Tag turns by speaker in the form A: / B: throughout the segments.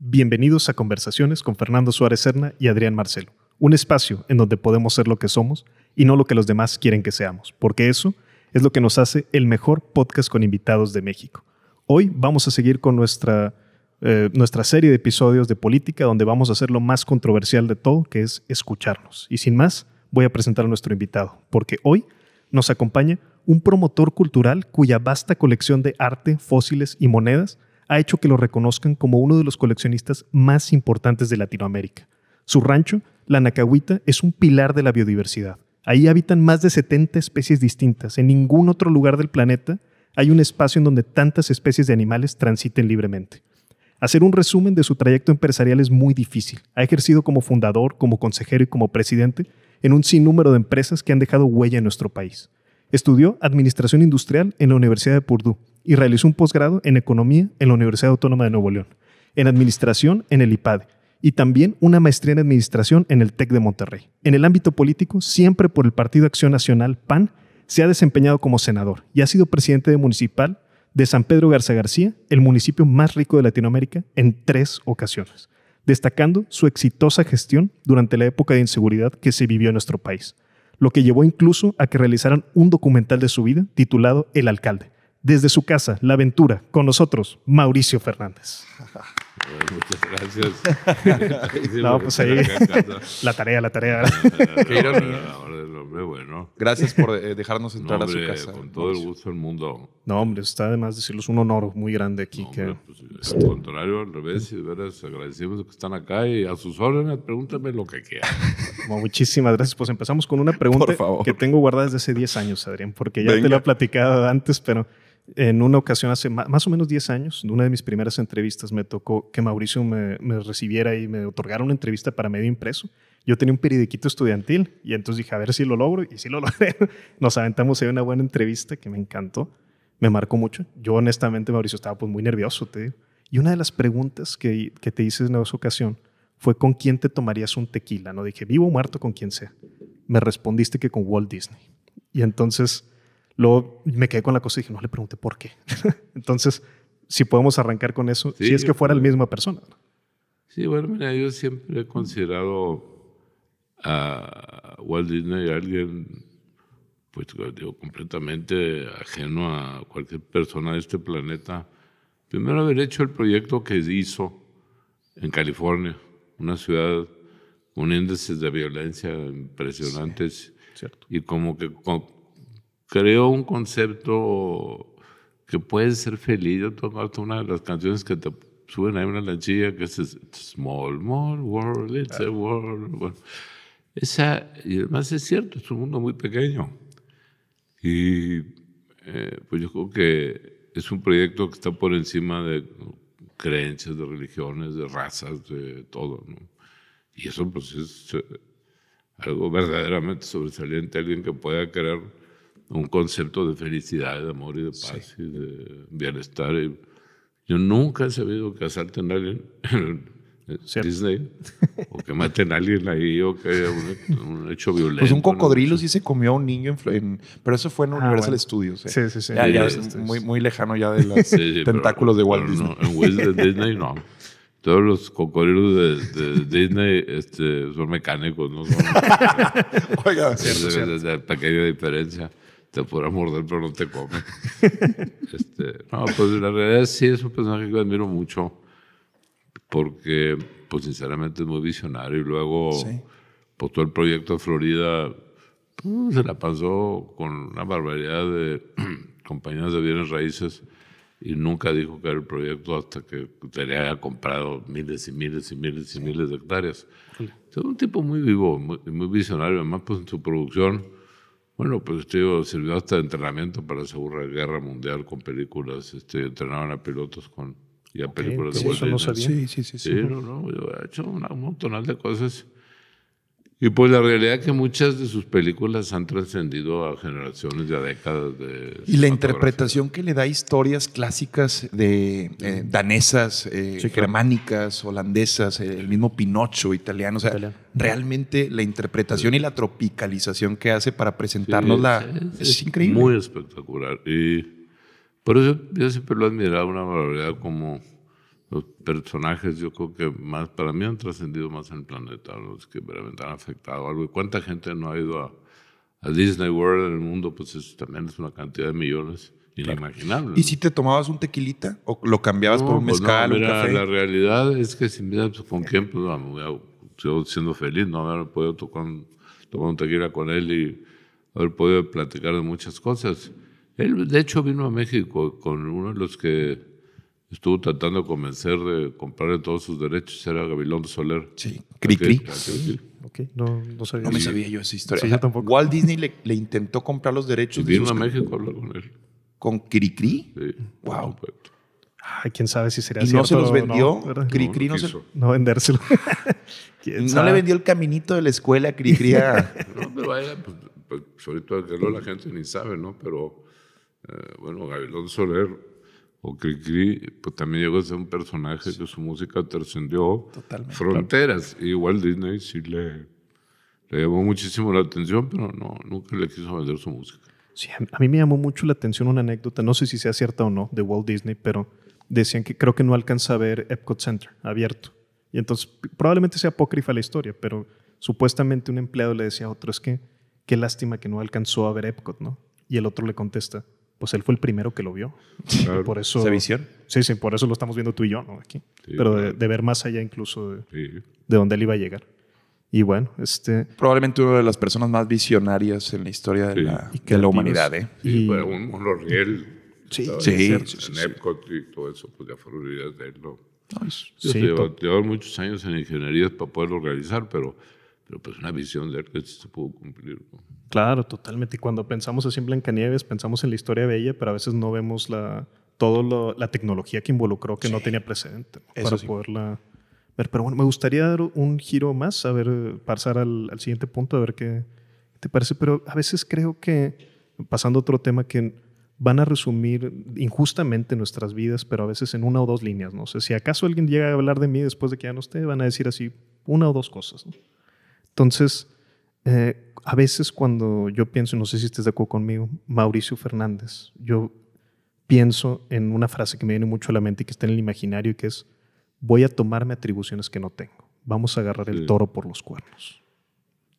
A: Bienvenidos a Conversaciones con Fernando Suárez Serna y Adrián Marcelo, un espacio en donde podemos ser lo que somos y no lo que los demás quieren que seamos, porque eso es lo que nos hace el mejor podcast con invitados de México. Hoy vamos a seguir con nuestra, eh, nuestra serie de episodios de política, donde vamos a hacer lo más controversial de todo, que es escucharnos. Y sin más, voy a presentar a nuestro invitado, porque hoy nos acompaña un promotor cultural cuya vasta colección de arte, fósiles y monedas ha hecho que lo reconozcan como uno de los coleccionistas más importantes de Latinoamérica. Su rancho, La Nacahuita, es un pilar de la biodiversidad. Ahí habitan más de 70 especies distintas. En ningún otro lugar del planeta hay un espacio en donde tantas especies de animales transiten libremente. Hacer un resumen de su trayecto empresarial es muy difícil. Ha ejercido como fundador, como consejero y como presidente en un sinnúmero de empresas que han dejado huella en nuestro país. Estudió Administración Industrial en la Universidad de Purdue y realizó un posgrado en Economía en la Universidad Autónoma de Nuevo León, en Administración en el IPADE y también una maestría en Administración en el TEC de Monterrey. En el ámbito político, siempre por el Partido Acción Nacional PAN, se ha desempeñado como senador y ha sido presidente de municipal de San Pedro Garza García, el municipio más rico de Latinoamérica, en tres ocasiones, destacando su exitosa gestión durante la época de inseguridad que se vivió en nuestro país lo que llevó incluso a que realizaran un documental de su vida titulado El alcalde. Desde su casa, La Aventura, con nosotros, Mauricio Fernández.
B: Muchas gracias. no, pues ahí. La tarea, la tarea. Gracias por eh, dejarnos entrar a su casa. Con todo el gusto del mundo.
A: No, hombre, está además decirlo, es un honor muy grande aquí. que... Pues, al
B: contrario, al revés, de agradecemos que están acá y a sus órdenes, pregúntame lo que quieran.
A: muchísimas gracias. Pues empezamos con una pregunta que tengo guardada desde hace 10 años, Adrián, porque ya te lo he platicado antes, pero en una ocasión hace más o menos 10 años, en una de mis primeras entrevistas, me tocó que Mauricio me, recibiera y me otorgara una entrevista para medio impreso. Yo tenía un periodiquito estudiantil y entonces dije, a ver si lo logro y si lo logré. Nos aventamos ahí una buena entrevista que me encantó, me marcó mucho. Yo honestamente, Mauricio, estaba pues muy nervioso, te Y una de las preguntas que, te hice en esa ocasión fue con quién te tomarías un tequila. No dije, vivo o muerto, con quien sea. Me respondiste que con Walt Disney. Y entonces Luego me quedé con la cosa y dije, no le pregunté por qué. Entonces, si podemos arrancar con eso, si es que fuera la pues. misma persona.
B: Sí, bueno, mira, yo siempre he considerado a Walt Disney alguien, pues digo, completamente ajeno a cualquier persona de este planeta. Primero haber hecho el proyecto que hizo en California, una ciudad con índices de violencia impresionantes y como que... Creo un concepto que puede ser feliz. Yo hasta una de las canciones que te suben ahí una lanchilla que es Small, Small World, It's a World. esa, y además es cierto, es un mundo muy pequeño. Y eh, pues yo creo que es un proyecto que está por encima de creencias, de religiones, de razas, de todo. Y eso pues es eh, algo verdaderamente sobresaliente, alguien que pueda creer un concepto de felicidad, de amor y de paz y de bienestar. Yo nunca he sabido que asalten a alguien en Disney o que maten a alguien ahí o que un, un hecho violento. Pues un cocodrilo
C: sí se comió a un niño, en, en, pero eso fue en ah, Universal Studios. Eh. Sí, sí, sí. Ya, ya es, muy, muy lejano ya de los tentáculos
B: de Walt Disney. No, en Disney no todos los cocodrilos de, Disney este, son mecánicos, ¿no? Son,
C: Oiga, es, cierto,
B: es, pequeña diferencia te podrá morder, pero no te come. Este, no, pues la realidad sí es un personaje que admiro mucho, porque, pues sinceramente, es muy visionario. Y luego, por pues, todo el proyecto de Florida pues, se la pasó con una barbaridad de compañías de bienes raíces y nunca dijo que era el proyecto hasta que le haya comprado miles y miles y miles y miles de hectáreas. Es un tipo muy vivo, muy, muy visionario, además pues en su producción bueno, pues yo sirvió hasta de entrenamiento para la Segunda Guerra Mundial con películas, este, entrenaban a pilotos con y a películas de Guerra. Pues, sí, sí, sí. sí, No, yo he hecho un, montón de cosas y pues la realidad es que muchas de sus películas han trascendido a generaciones y a décadas de... Y la interpretación que le da a
C: historias clásicas de
B: eh, danesas, eh, germánicas,
C: holandesas, eh, el mismo Pinocho italiano, o sea, realmente la interpretación y la tropicalización que hace para presentarnos la... Es, increíble. Muy
B: espectacular. Y por eso yo siempre lo he admirado una barbaridad como los personajes yo creo que más para mí han trascendido más en el planeta, los que realmente han afectado algo. ¿Y cuánta gente no ha ido a, Disney World en el mundo? Pues eso también es una cantidad de millones inimaginable. ¿Y si
C: te tomabas un tequilita o lo cambiabas por un pues mezcal pues mira, un café? La
B: realidad es que sin vida, pues, con quién, pues yo siendo feliz no haber podido tocar tomar un tequila con él y haber podido platicar de muchas cosas. Él, de hecho, vino a México con uno de los que estuvo tratando de convencer de comprarle todos sus derechos era Gabilón de Soler. Sí, Cricri. -cri.
C: Okay. no, no sabía. No me sabía yo esa historia. Walt Disney le, intentó comprar los derechos. Y vino a México a hablar con él. ¿Con
A: Cricri?
C: Sí. Wow.
A: Ay, quién sabe si sería ¿Y no se los vendió? No, Cricri no, se... No vendérselo. ¿Quién sabe? no le vendió
C: el caminito de la escuela
B: Cricri a... no, pero vaya, pues, pues, pues, ahorita que no la gente ni sabe, ¿no? Pero, eh, bueno, Gabilón Soler o Cricri, pues también llegó a ser un personaje que su música trascendió fronteras. y e Igual Disney sí le, le, llamó muchísimo la atención, pero no, nunca le quiso vender su música.
A: Sí, a mí me llamó mucho la atención una anécdota, no sé si sea cierta o no, de Walt Disney, pero decían que creo que no alcanza a ver Epcot Center abierto. Y entonces probablemente sea apócrifa la historia, pero supuestamente un empleado le decía a otro, es que qué lástima que no alcanzó a ver Epcot, ¿no? Y el otro le contesta, pues él fue el primero que lo vio. Por eso, visión? Sí, sí, por eso lo estamos viendo tú y yo, ¿no? Aquí. Pero de, ver más
C: allá incluso
A: de, dónde él iba a llegar. Y bueno, este...
C: Probablemente una de las personas más visionarias en la historia de, la, y la, humanidad, ¿eh? Sí, un,
B: un Sí, sí. En Epcot y todo eso, pues ya fueron ideas de él, ¿no? Sí, muchos años en ingeniería para poderlo realizar, pero, pero pues una visión de él que se pudo cumplir. ¿no?
A: Claro, totalmente. Y cuando pensamos así en Blancanieves, pensamos en la historia de ella, pero a veces no vemos la, toda la tecnología que involucró que no tenía precedente ¿no? para poderla ver. Pero bueno, me gustaría dar un giro más, a ver, pasar al, siguiente punto, a ver qué te parece. Pero a veces creo que, pasando a otro tema, que van a resumir injustamente nuestras vidas, pero a veces en una o dos líneas. No sé, si acaso alguien llega a hablar de mí después de que ya no esté, van a decir así una o dos cosas. ¿no? Entonces, eh, a veces cuando yo pienso, no sé si estés de acuerdo conmigo, Mauricio Fernández, yo pienso en una frase que me viene mucho a la mente y que está en el imaginario, y que es, voy a tomarme atribuciones que no tengo. Vamos a agarrar el toro por los cuernos.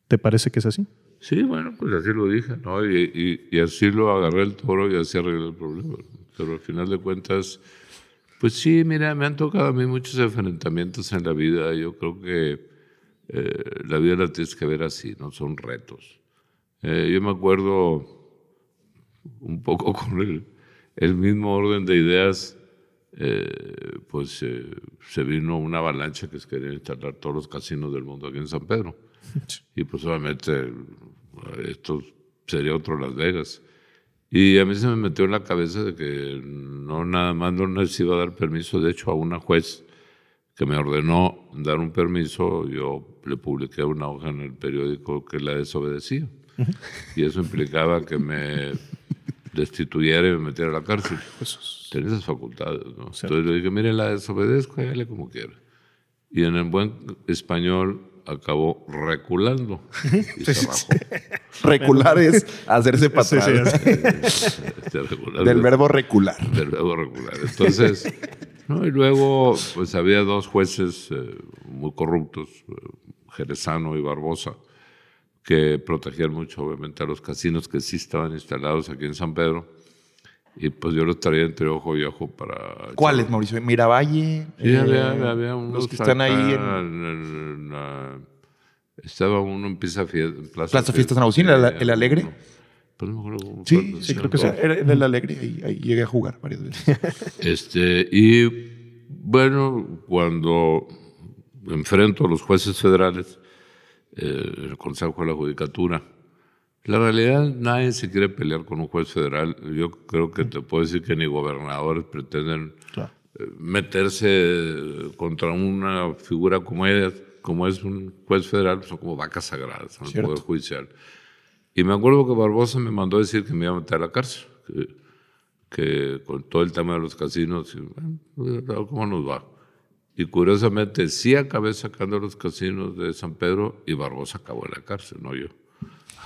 A: ¿Te parece que es así?
B: Sí, bueno, pues así lo dije, ¿no? Y, y así lo agarré el toro y así arreglé el problema. Pero al final de cuentas, pues sí, mira, me han tocado a mí muchos enfrentamientos en la vida. Yo creo que eh, la vida la tienes que ver así, no son retos. Eh, yo me acuerdo un poco con el, el mismo orden de ideas, eh, pues se vino una avalancha que querían instalar todos los casinos del mundo aquí en San Pedro. Y pues obviamente esto sería otro Las Vegas. Y a mí se me metió en la cabeza de que no nada más no les iba a dar permiso, de hecho, a una juez que me ordenó dar un permiso, yo le publiqué una hoja en el periódico que la desobedecía. Y eso implicaba que me destituyera y me metiera a la cárcel. Pues, Tenía esas facultades. Entonces le dije, mire, la desobedezco, hágale como quiera. Y en el buen español acabó reculando. Recular es hacerse para este, del verbo recular. Del verbo recular. Entonces, Y luego pues había dos jueces eh, muy corruptos, eh, Jerezano y Barbosa, que protegían mucho obviamente a los casinos que sí estaban instalados aquí en San Pedro. Y pues yo los traía entre ojo y ojo para... ¿Cuáles, Mauricio?
C: ¿Miravalle? Sí, eh, había, unos... Los que están ahí
B: estaba uno en Plaza, Fiesta, Plaza, San Agustín, el, Alegre. Pues sí, sí, creo que sí.
C: Era en la alegría y llegué a jugar varias veces.
B: Este, y bueno, cuando enfrento a los jueces federales, eh, el Consejo de la Judicatura, la realidad, nadie se quiere pelear con un juez federal. Yo creo que te puedo decir que ni gobernadores pretenden eh, meterse contra una figura como, es, como es un juez federal, son pues, como vacas sagradas en el Poder Judicial. Y me acuerdo que Barbosa me mandó a decir que me iba a meter a la cárcel, que, con todo el tema de los casinos, pues, ¿cómo nos va? Y curiosamente sí acabé sacando los casinos de San Pedro y Barbosa acabó en la cárcel, no yo.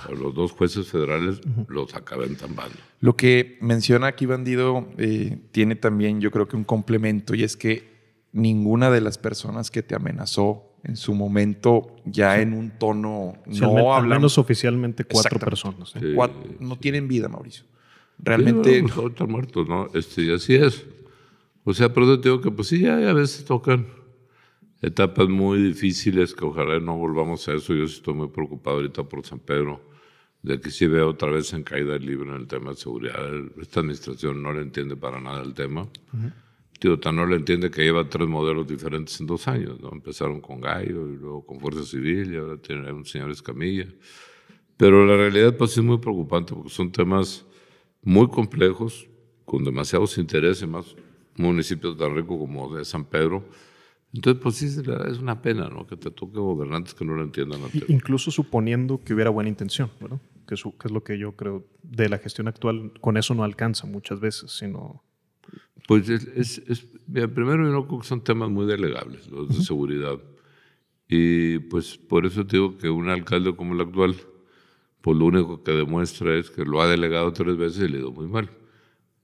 B: los dos jueces federales los acabé entambando.
C: Lo que menciona
B: aquí Bandido
C: eh, tiene también yo creo que un complemento y es que ninguna de las personas que te amenazó en su momento ya en un tono no al, hablamos, menos oficialmente cuatro personas. ¿eh? no tienen vida, Mauricio. Realmente no, están muertos, ¿no?
B: Este, así es. O sea, pero yo te digo que pues sí, a veces tocan etapas muy difíciles que ojalá no volvamos a eso. Yo estoy muy preocupado ahorita por San Pedro, de que si veo otra vez en caída libre en el tema de seguridad. Esta administración no le entiende para nada el tema. Uh Tío, le entiende que lleva tres modelos diferentes en dos años. ¿no? Empezaron con Gallo y luego con Fuerza Civil y ahora tiene un señor Escamilla. Pero la realidad pues, es muy preocupante porque son temas muy complejos, con demasiados intereses, más municipios tan rico como de San Pedro. Entonces, pues sí, es una pena ¿no? que te toque gobernantes que no lo entiendan.
A: Incluso suponiendo que hubiera buena intención, ¿verdad? Que, que es lo que yo creo de la gestión actual, con eso no alcanza muchas veces, sino
B: pues es, es, primero yo son temas muy delegables, los de seguridad. Y pues por eso te digo que un alcalde como el actual, pues lo único que demuestra es que lo ha delegado tres veces y le ha ido muy mal.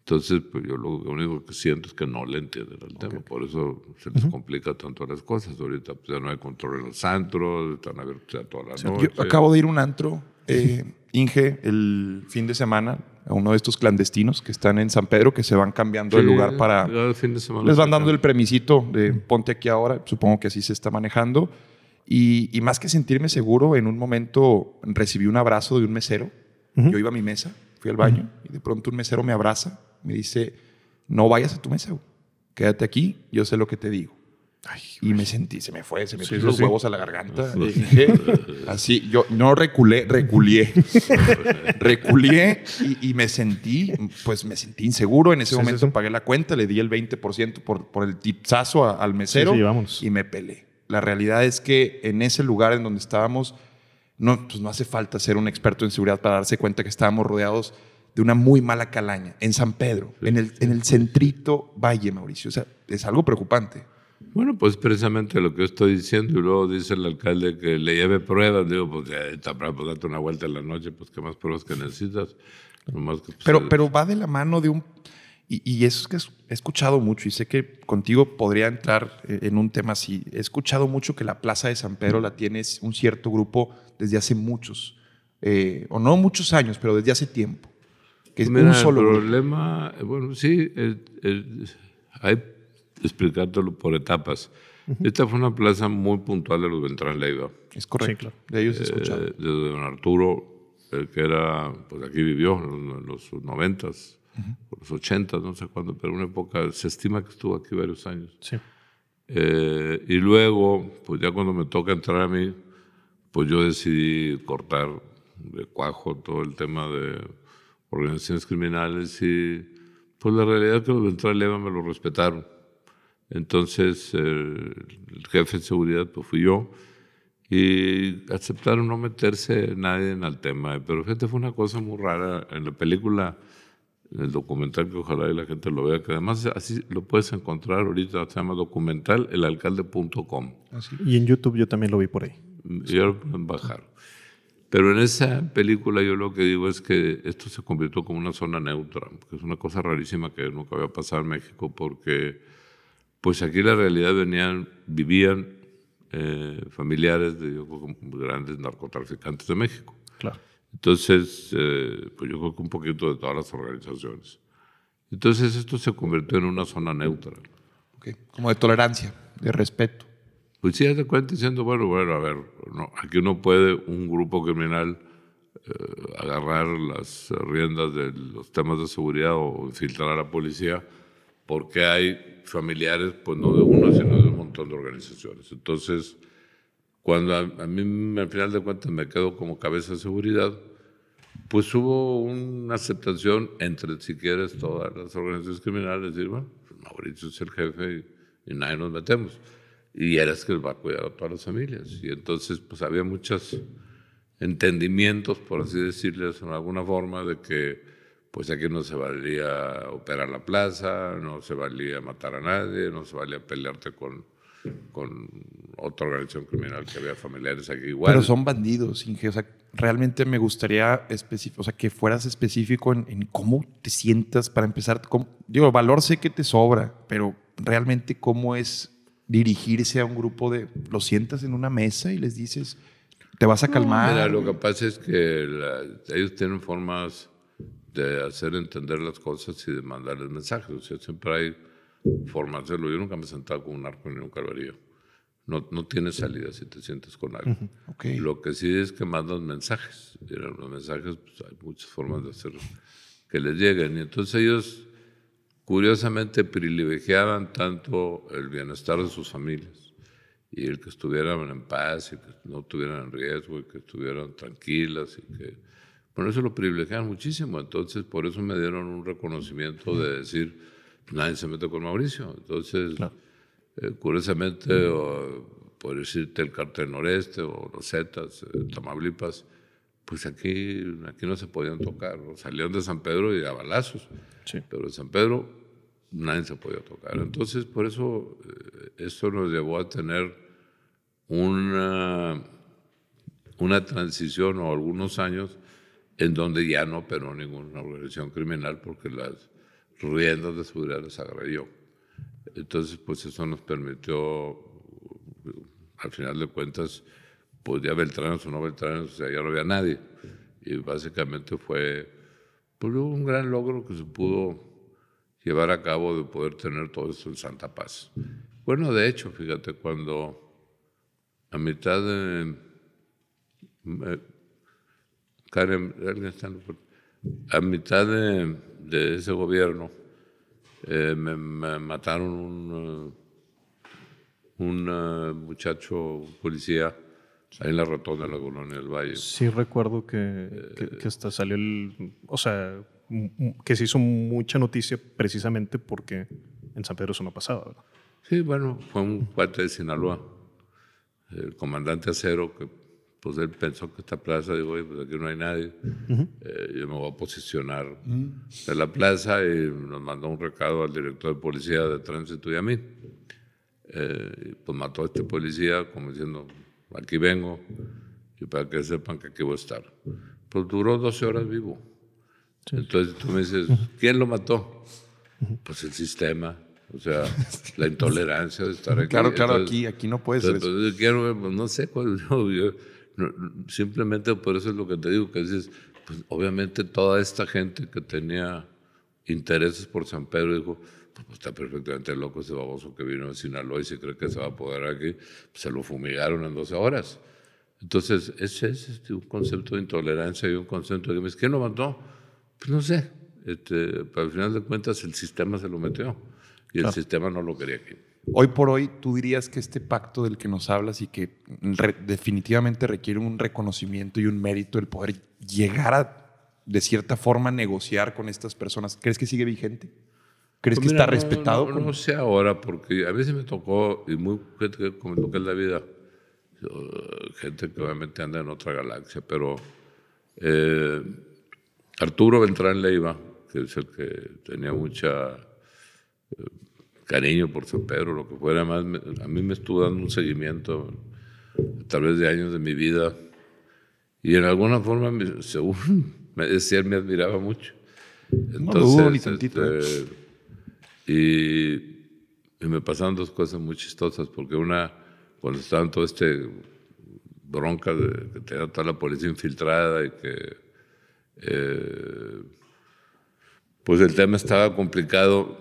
B: Entonces, pues yo lo único que siento es que no le entienden el tema, por eso se les complica tanto las cosas. Ahorita pues, ya no hay control en los antros, están abiertos ya todas las Yo acabo de ir a un antro eh,
C: Inge el fin de semana a uno de estos clandestinos que están en San Pedro, que se van cambiando de lugar para...
B: les van dando
C: el premisito de ponte aquí ahora, supongo que así se está manejando. Y, más que sentirme seguro, en un momento recibí un abrazo de un mesero. Yo iba a mi mesa, fui al baño y de pronto un mesero me abraza, me dice, no vayas a tu mesa, quédate aquí, yo sé lo que te digo y me sentí, se me fue, se me pusieron los huevos a la garganta. así, yo no reculé, reculé reculé y, me sentí, pues me sentí inseguro. En ese momento pagué la cuenta, le di el 20% por, por el tipsazo al mesero y me pelé. La realidad es que en ese lugar en donde estábamos, no, pues no hace falta ser un experto en seguridad para darse cuenta que estábamos rodeados de una muy mala calaña en San Pedro, en, el, en el centrito Valle, Mauricio. O sea, es algo preocupante.
B: Bueno, pues precisamente lo que estoy diciendo, y luego dice el alcalde que le lleve pruebas, digo, pues eh, está para una vuelta en la noche, pues qué más pruebas que necesitas. Pues, pero, eh,
C: pero va de la mano de un... Y, eso es que he escuchado mucho, y sé que contigo podría entrar eh, en un tema así. He escuchado mucho que la Plaza de San Pedro la tiene un cierto grupo desde hace muchos, o no muchos años, pero desde hace tiempo. Que es un solo el
B: problema, bueno, sí, hay explicártelo por etapas. Esta fue una plaza muy puntual de los Beltrán Leiva. Es correcto. De ellos he eh, escuchado. de don Arturo, el que era, pues aquí vivió en los noventas, los ochentas, no sé cuándo, pero una época, se estima que estuvo aquí varios años. Sí. Eh, y luego, pues ya cuando me toca entrar a mí, pues yo decidí cortar de cuajo todo el tema de organizaciones criminales y pues la realidad es que los Beltrán Leiva me lo respetaron. Entonces eh, el jefe de seguridad pues fui yo y aceptaron no meterse nadie en el tema. Pero gente fue una cosa muy rara en la película, en el documental que ojalá la gente lo vea, que además así lo puedes encontrar ahorita, se llama documental elalcalde.com.
A: Y en YouTube yo también lo vi por ahí.
B: Yo lo bajar. Pero en esa película yo lo que digo es que esto se convirtió como una zona neutra, que es una cosa rarísima que nunca había pasado en México porque pues aquí la realidad venían, vivían eh, familiares de grandes narcotraficantes de México. Claro. Entonces, eh, pues yo creo que un poquito de todas las organizaciones. Entonces esto se convirtió en una zona neutra. Okay. Como de tolerancia, de respeto. Pues sí, de cuenta diciendo, bueno, bueno, a ver, aquí uno puede un grupo criminal eh, agarrar las riendas de los temas de seguridad o infiltrar a la policía porque hay familiares, pues no de uno, sino de un montón de organizaciones. Entonces, cuando a, mí al final de cuentas me quedo como cabeza de seguridad, pues hubo una aceptación entre, si quieres, todas las organizaciones criminales, decir, bueno, pues, Mauricio es el jefe y, nadie nos metemos. Y eres que va a cuidar a todas las familias. Y entonces, pues había muchos entendimientos, por así decirles, en alguna forma, de que pues aquí no se valía operar la plaza, no se valía matar a nadie, no se valía pelearte con, con otra organización criminal que había familiares aquí igual. Pero son
C: bandidos, Inge. O sea, realmente me gustaría o sea, que fueras específico en, cómo te sientas para empezar. digo, valor sé que te sobra, pero realmente cómo es dirigirse a un grupo de... Lo sientas en una mesa y les dices, te vas a calmar. mira, lo
B: que pasa es que ellos tienen formas de hacer entender las cosas y de mandarles mensajes. O sea, siempre hay formas de hacerlo. Yo nunca me he sentado con un arco ni un calvario. No, no tienes salida si te sientes con algo. Lo que sí es que mandas mensajes. Y los mensajes pues, hay muchas formas de hacerlo que les lleguen. Y entonces ellos, curiosamente, privilegiaban tanto el bienestar de sus familias y el que estuvieran en paz y que no tuvieran riesgo y que estuvieran tranquilas y que eso lo privilegian muchísimo, entonces por eso me dieron un reconocimiento de decir, nadie se mete con Mauricio. Entonces, eh, curiosamente, por decirte el Cartel Noreste o los Zetas, eh, pues aquí, aquí no se podían tocar. salieron de San Pedro y a balazos, sí. pero en San Pedro nadie se podía tocar. Entonces, por eso, eh, esto nos llevó a tener una, una transición o algunos años en donde ya no operó ninguna organización criminal porque las riendas de seguridad les agredió. Entonces, pues eso nos permitió, al final de cuentas, pues ya Beltranos o no Beltranos, o sea, ya no había nadie. Y básicamente fue pues, un gran logro que se pudo llevar a cabo de poder tener todo esto en Santa Paz. Bueno, de hecho, fíjate, cuando a mitad de eh, a mitad de, ese gobierno eh, me, mataron un, eh, eh, muchacho policía ahí en la rotonda de la colonia del Valle.
A: Sí recuerdo que, hasta salió el... O sea, que se hizo mucha noticia precisamente porque en San Pedro eso no pasaba,
B: Sí, bueno, fue un cuate de Sinaloa, el comandante Acero, que pues él pensó que esta plaza, digo, oye, pues aquí no hay nadie, eh, yo me voy a posicionar mm. en la plaza y nos mandó un recado al director de policía de tránsito y a mí. Eh, pues mató a este policía como diciendo, aquí vengo y para que sepan que aquí voy a estar. Pues duró 12 horas vivo. Entonces tú me dices, ¿quién lo mató? Pues el sistema. O sea, la intolerancia de estar aquí. Claro, claro, aquí, aquí no puede ser. Entonces, pues, quiero, pues, no sé, cuál, yo simplemente por eso es lo que te digo, que dices, pues obviamente toda esta gente que tenía intereses por San Pedro dijo, pues, pues está perfectamente loco ese baboso que vino de Sinaloa y se cree que se va a poder aquí, pues, se lo fumigaron en 12 horas. Entonces, ese es este, un concepto de intolerancia y un concepto de que ¿quién lo mató? Pues no sé, este, pero al final de cuentas el sistema se lo metió y el sistema no lo quería aquí.
C: Hoy por hoy, tú dirías que este pacto del que nos hablas y que definitivamente requiere un reconocimiento y un mérito el poder llegar a, de cierta forma, negociar con estas personas, ¿crees que sigue vigente? ¿Crees que pues está respetado? No,
B: sé ahora, porque a veces me tocó, y muy gente que me toca en la vida, eh, gente que obviamente anda en otra galaxia, pero eh, Arturo Beltrán Leiva, que es el que tenía mucha eh, cariño por San Pedro, lo que fuera más. A mí me estuvo dando un seguimiento, tal vez de años de mi vida, y en alguna forma, según me decía, me admiraba mucho. Entonces, no, ¿eh? este, y, y, me pasaron dos cosas muy chistosas, porque una, cuando estaban todo este bronca de que tenía toda la policía infiltrada y que... Eh, pues el tema estaba complicado.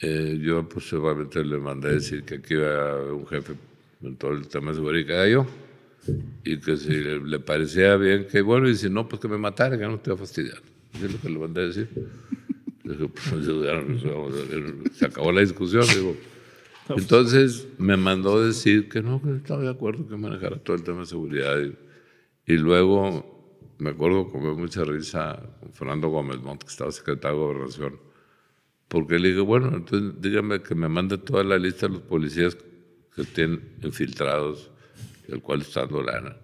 B: Eh, yo pues seguramente le mandé a decir que aquí iba un jefe en todo el tema de seguridad que era yo, y que si le, parecía bien, que vuelva y si no, pues que me matara, que no te a fastidiar. Es lo que le mandé a decir. Dije, pues, se acabó la discusión, digo. Entonces me mandó decir que no, que estaba de acuerdo que manejara todo el tema de seguridad. Y, luego me acuerdo, con mucha risa, con Fernando Gómez Montt, que estaba secretario de Gobernación porque le dije, bueno, entonces dígame que me mande toda la lista de los policías que estén infiltrados, el cual está dando lana.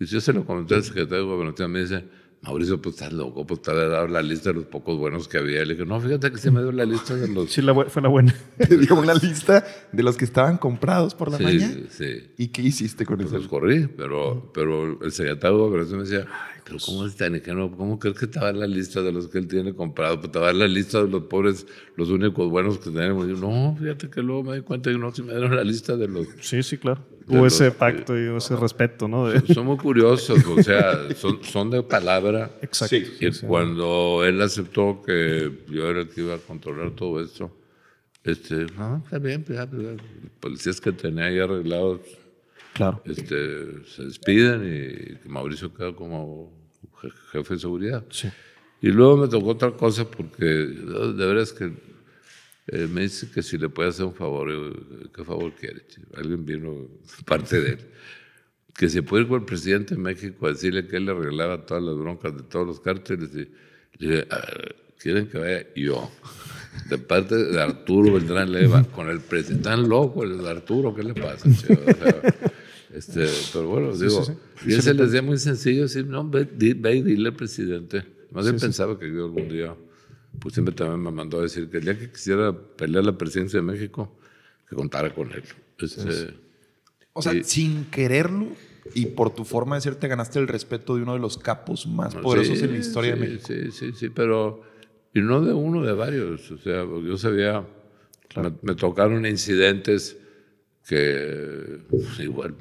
B: Y yo se lo comenté al secretario de Gobernación, me dice, Mauricio, pues estás loco, pues te había dado la lista de los pocos buenos que había. Le dije, no, fíjate que se me dio la lista de los. Sí, la fue la buena. Te dio una lista de los que estaban comprados por la mañana. Sí. sí. ¿Y qué hiciste con pues, eso? corrí, pero, pero el secretario de Gobernación me decía, pero ¿cómo pues. es tan ingenuo? ¿Cómo crees que estaba en la lista de los que él tiene comprado? Pues a dar la lista de los pobres, los únicos buenos que tenemos. no, fíjate que luego me di cuenta y no, si me dieron la lista de los. Sí, sí, claro hubo ese pacto y ese respeto, ¿no? Somos curiosos, o sea, son, de palabra. Exacto. y cuando él aceptó que yo era el que iba a controlar todo esto, este, está bien, pues, pues, policías que tenía ahí arreglados, claro. este, se despiden y Mauricio queda como jefe de seguridad. Sí. Y luego me tocó otra cosa porque de veras que eh, me dice que si le puede hacer un favor, eh, ¿qué favor quiere? Alguien vino, parte de él. Que se puede ir con el presidente de México a decirle que él le arreglaba todas las broncas de todos los cárteles. Y, le ah, ¿quieren que vaya yo? De parte de Arturo Beltrán Leva, con el presidente tan loco, el de Arturo, ¿qué le pasa? Este, pero bueno, digo, ese les decía muy sencillo, decir, no, ve, y dile al presidente. Más bien pensaba que yo algún día pues siempre también me mandó a decir que el día que quisiera pelear la presidencia de México, que contara con él.
C: o sea, sin quererlo y por tu forma de ser, te ganaste el respeto de uno de los capos más poderosos en la historia de México.
B: Sí, sí, sí, pero. Y no de uno, de varios. O sea, yo sabía. Me, tocaron incidentes que pues, igual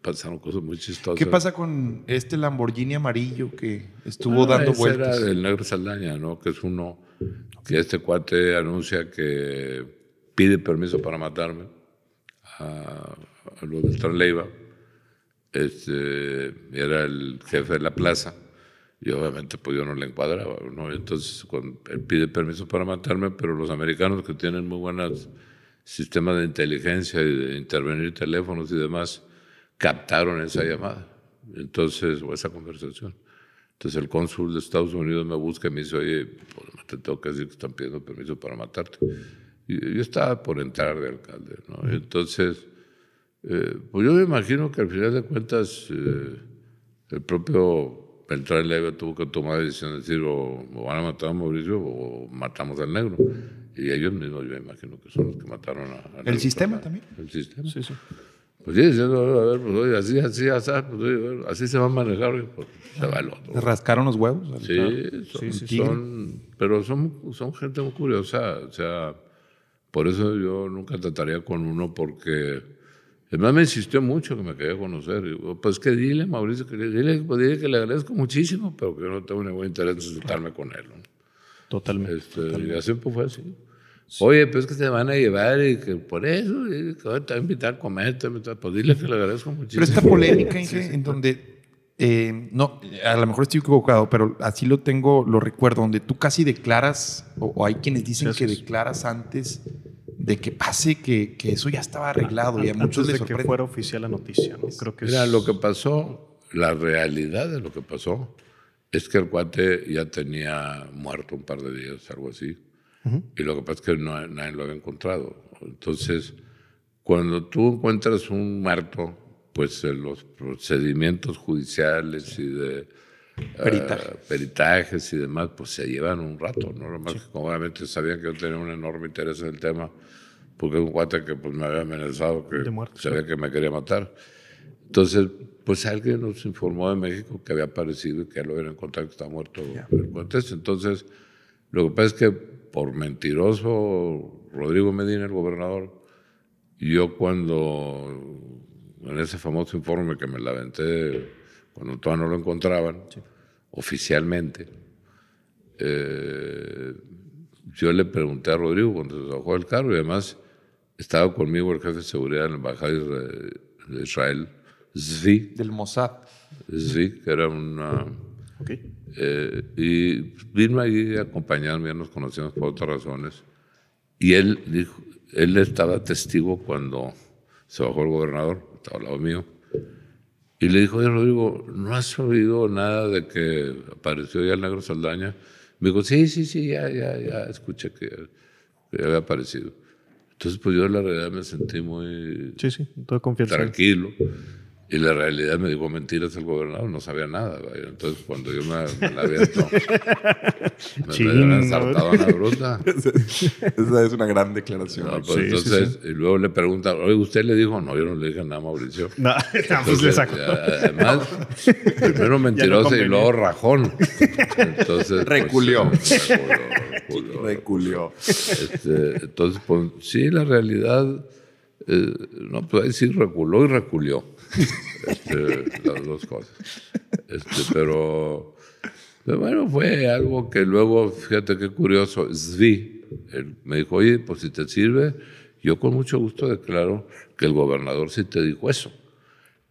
B: pasaron cosas muy chistosas. ¿Qué pasa
C: con este Lamborghini amarillo que
B: estuvo ah, dando vueltas? el negro Saldaña, ¿no? Que es uno que este cuate anuncia que pide permiso para matarme a, a Luis Leiva, este, era el jefe de la plaza, y obviamente pues yo no le encuadraba, ¿no? entonces cuando, él pide permiso para matarme, pero los americanos que tienen muy buenos sistemas de inteligencia y de intervenir teléfonos y demás, captaron esa llamada, entonces, o esa conversación. Entonces el cónsul de Estados Unidos me busca y me dice, oye, pues, te tengo que decir que están pidiendo permiso para matarte. Y yo estaba por entrar de alcalde, ¿no? Entonces, eh, pues yo me imagino que al final de cuentas eh, el propio Beltrán Leiva tuvo que tomar la decisión de decir o, van a matar a Mauricio o matamos al negro. Y ellos mismos yo me imagino que son los que mataron al negro. ¿El sistema también? El sistema. Sí, sí. Pues sí, así, se va a manejar, se va el otro. ¿Rascaron los huevos? Sí, son, sí, pero son, son gente muy curiosa, o sea, por eso yo nunca trataría con uno porque... Además me insistió mucho que me quería conocer. pues que dile, Mauricio, que pues, dile, que le agradezco muchísimo, pero que no tengo ningún interés en sentarme con él. Totalmente. Este, y así pues fue así. Oye, Oye, pues que se van a llevar y que por eso, que te voy a invitar a comer, te voy a... pues dile que le agradezco muchísimo. Pero esta polémica, Inge, en donde, eh, no, a lo mejor estoy equivocado,
C: pero así lo tengo, lo recuerdo, donde tú casi declaras, o, hay quienes dicen que declaras antes de que pase que, que eso ya estaba arreglado y a muchos les que fuera oficial
B: la noticia, ¿no? Creo que Mira, lo que pasó, la realidad de lo que pasó es que el cuate ya tenía muerto un par de días, algo así y lo que pasa es que nadie lo había encontrado. Entonces, cuando tú encuentras un muerto, pues los procedimientos judiciales y de eh, peritajes y demás, pues se llevan un rato, ¿no? Lo más que obviamente sabían que yo tenía un enorme interés en el tema, porque es un cuate que pues, me había amenazado, que sabía que me quería matar. Entonces, pues alguien nos informó de México que había aparecido y que lo habían encontrado que estaba muerto Entonces, lo que pasa es que por mentiroso, Rodrigo Medina, el gobernador, yo cuando, en ese famoso informe que me lamenté cuando todavía no lo encontraban, oficialmente, eh, yo le pregunté a Rodrigo cuando se bajó del carro y además estaba conmigo el jefe de seguridad en la Embajada de Israel, Zvi. Del Mossad. Zvi, que era una... Eh, y vino ahí a acompañarme, ya nos conocíamos por otras razones. Y él, dijo, él estaba testigo cuando se bajó el gobernador, estaba al lado mío. Y le dijo, oye Rodrigo, ¿no has oído nada de que apareció ya el negro Saldaña? Me dijo, sí, sí, sí, ya, ya, ya, escuché que, había aparecido. Entonces, pues yo en la realidad me sentí muy
A: sí, sí, tranquilo.
B: Y la realidad me dijo mentiras el gobernador, no sabía nada. Entonces, cuando yo me, me la había me traía a la bruta. Esa es una gran declaración. Pues entonces, y luego le preguntan, oye, ¿usted le dijo? No, yo no le dije nada Mauricio. No, entonces, pues le sacó. Además, primero mentiroso y luego rajón. Entonces, pues, reculió. reculió. Este, entonces, pues, sí, la realidad eh, no, puedo decir reculó y reculió este, las dos cosas. Este, pero, bueno, fue algo que luego, fíjate qué curioso, vi él me dijo, oye, pues si te sirve, yo con mucho gusto declaro que el gobernador sí te dijo eso.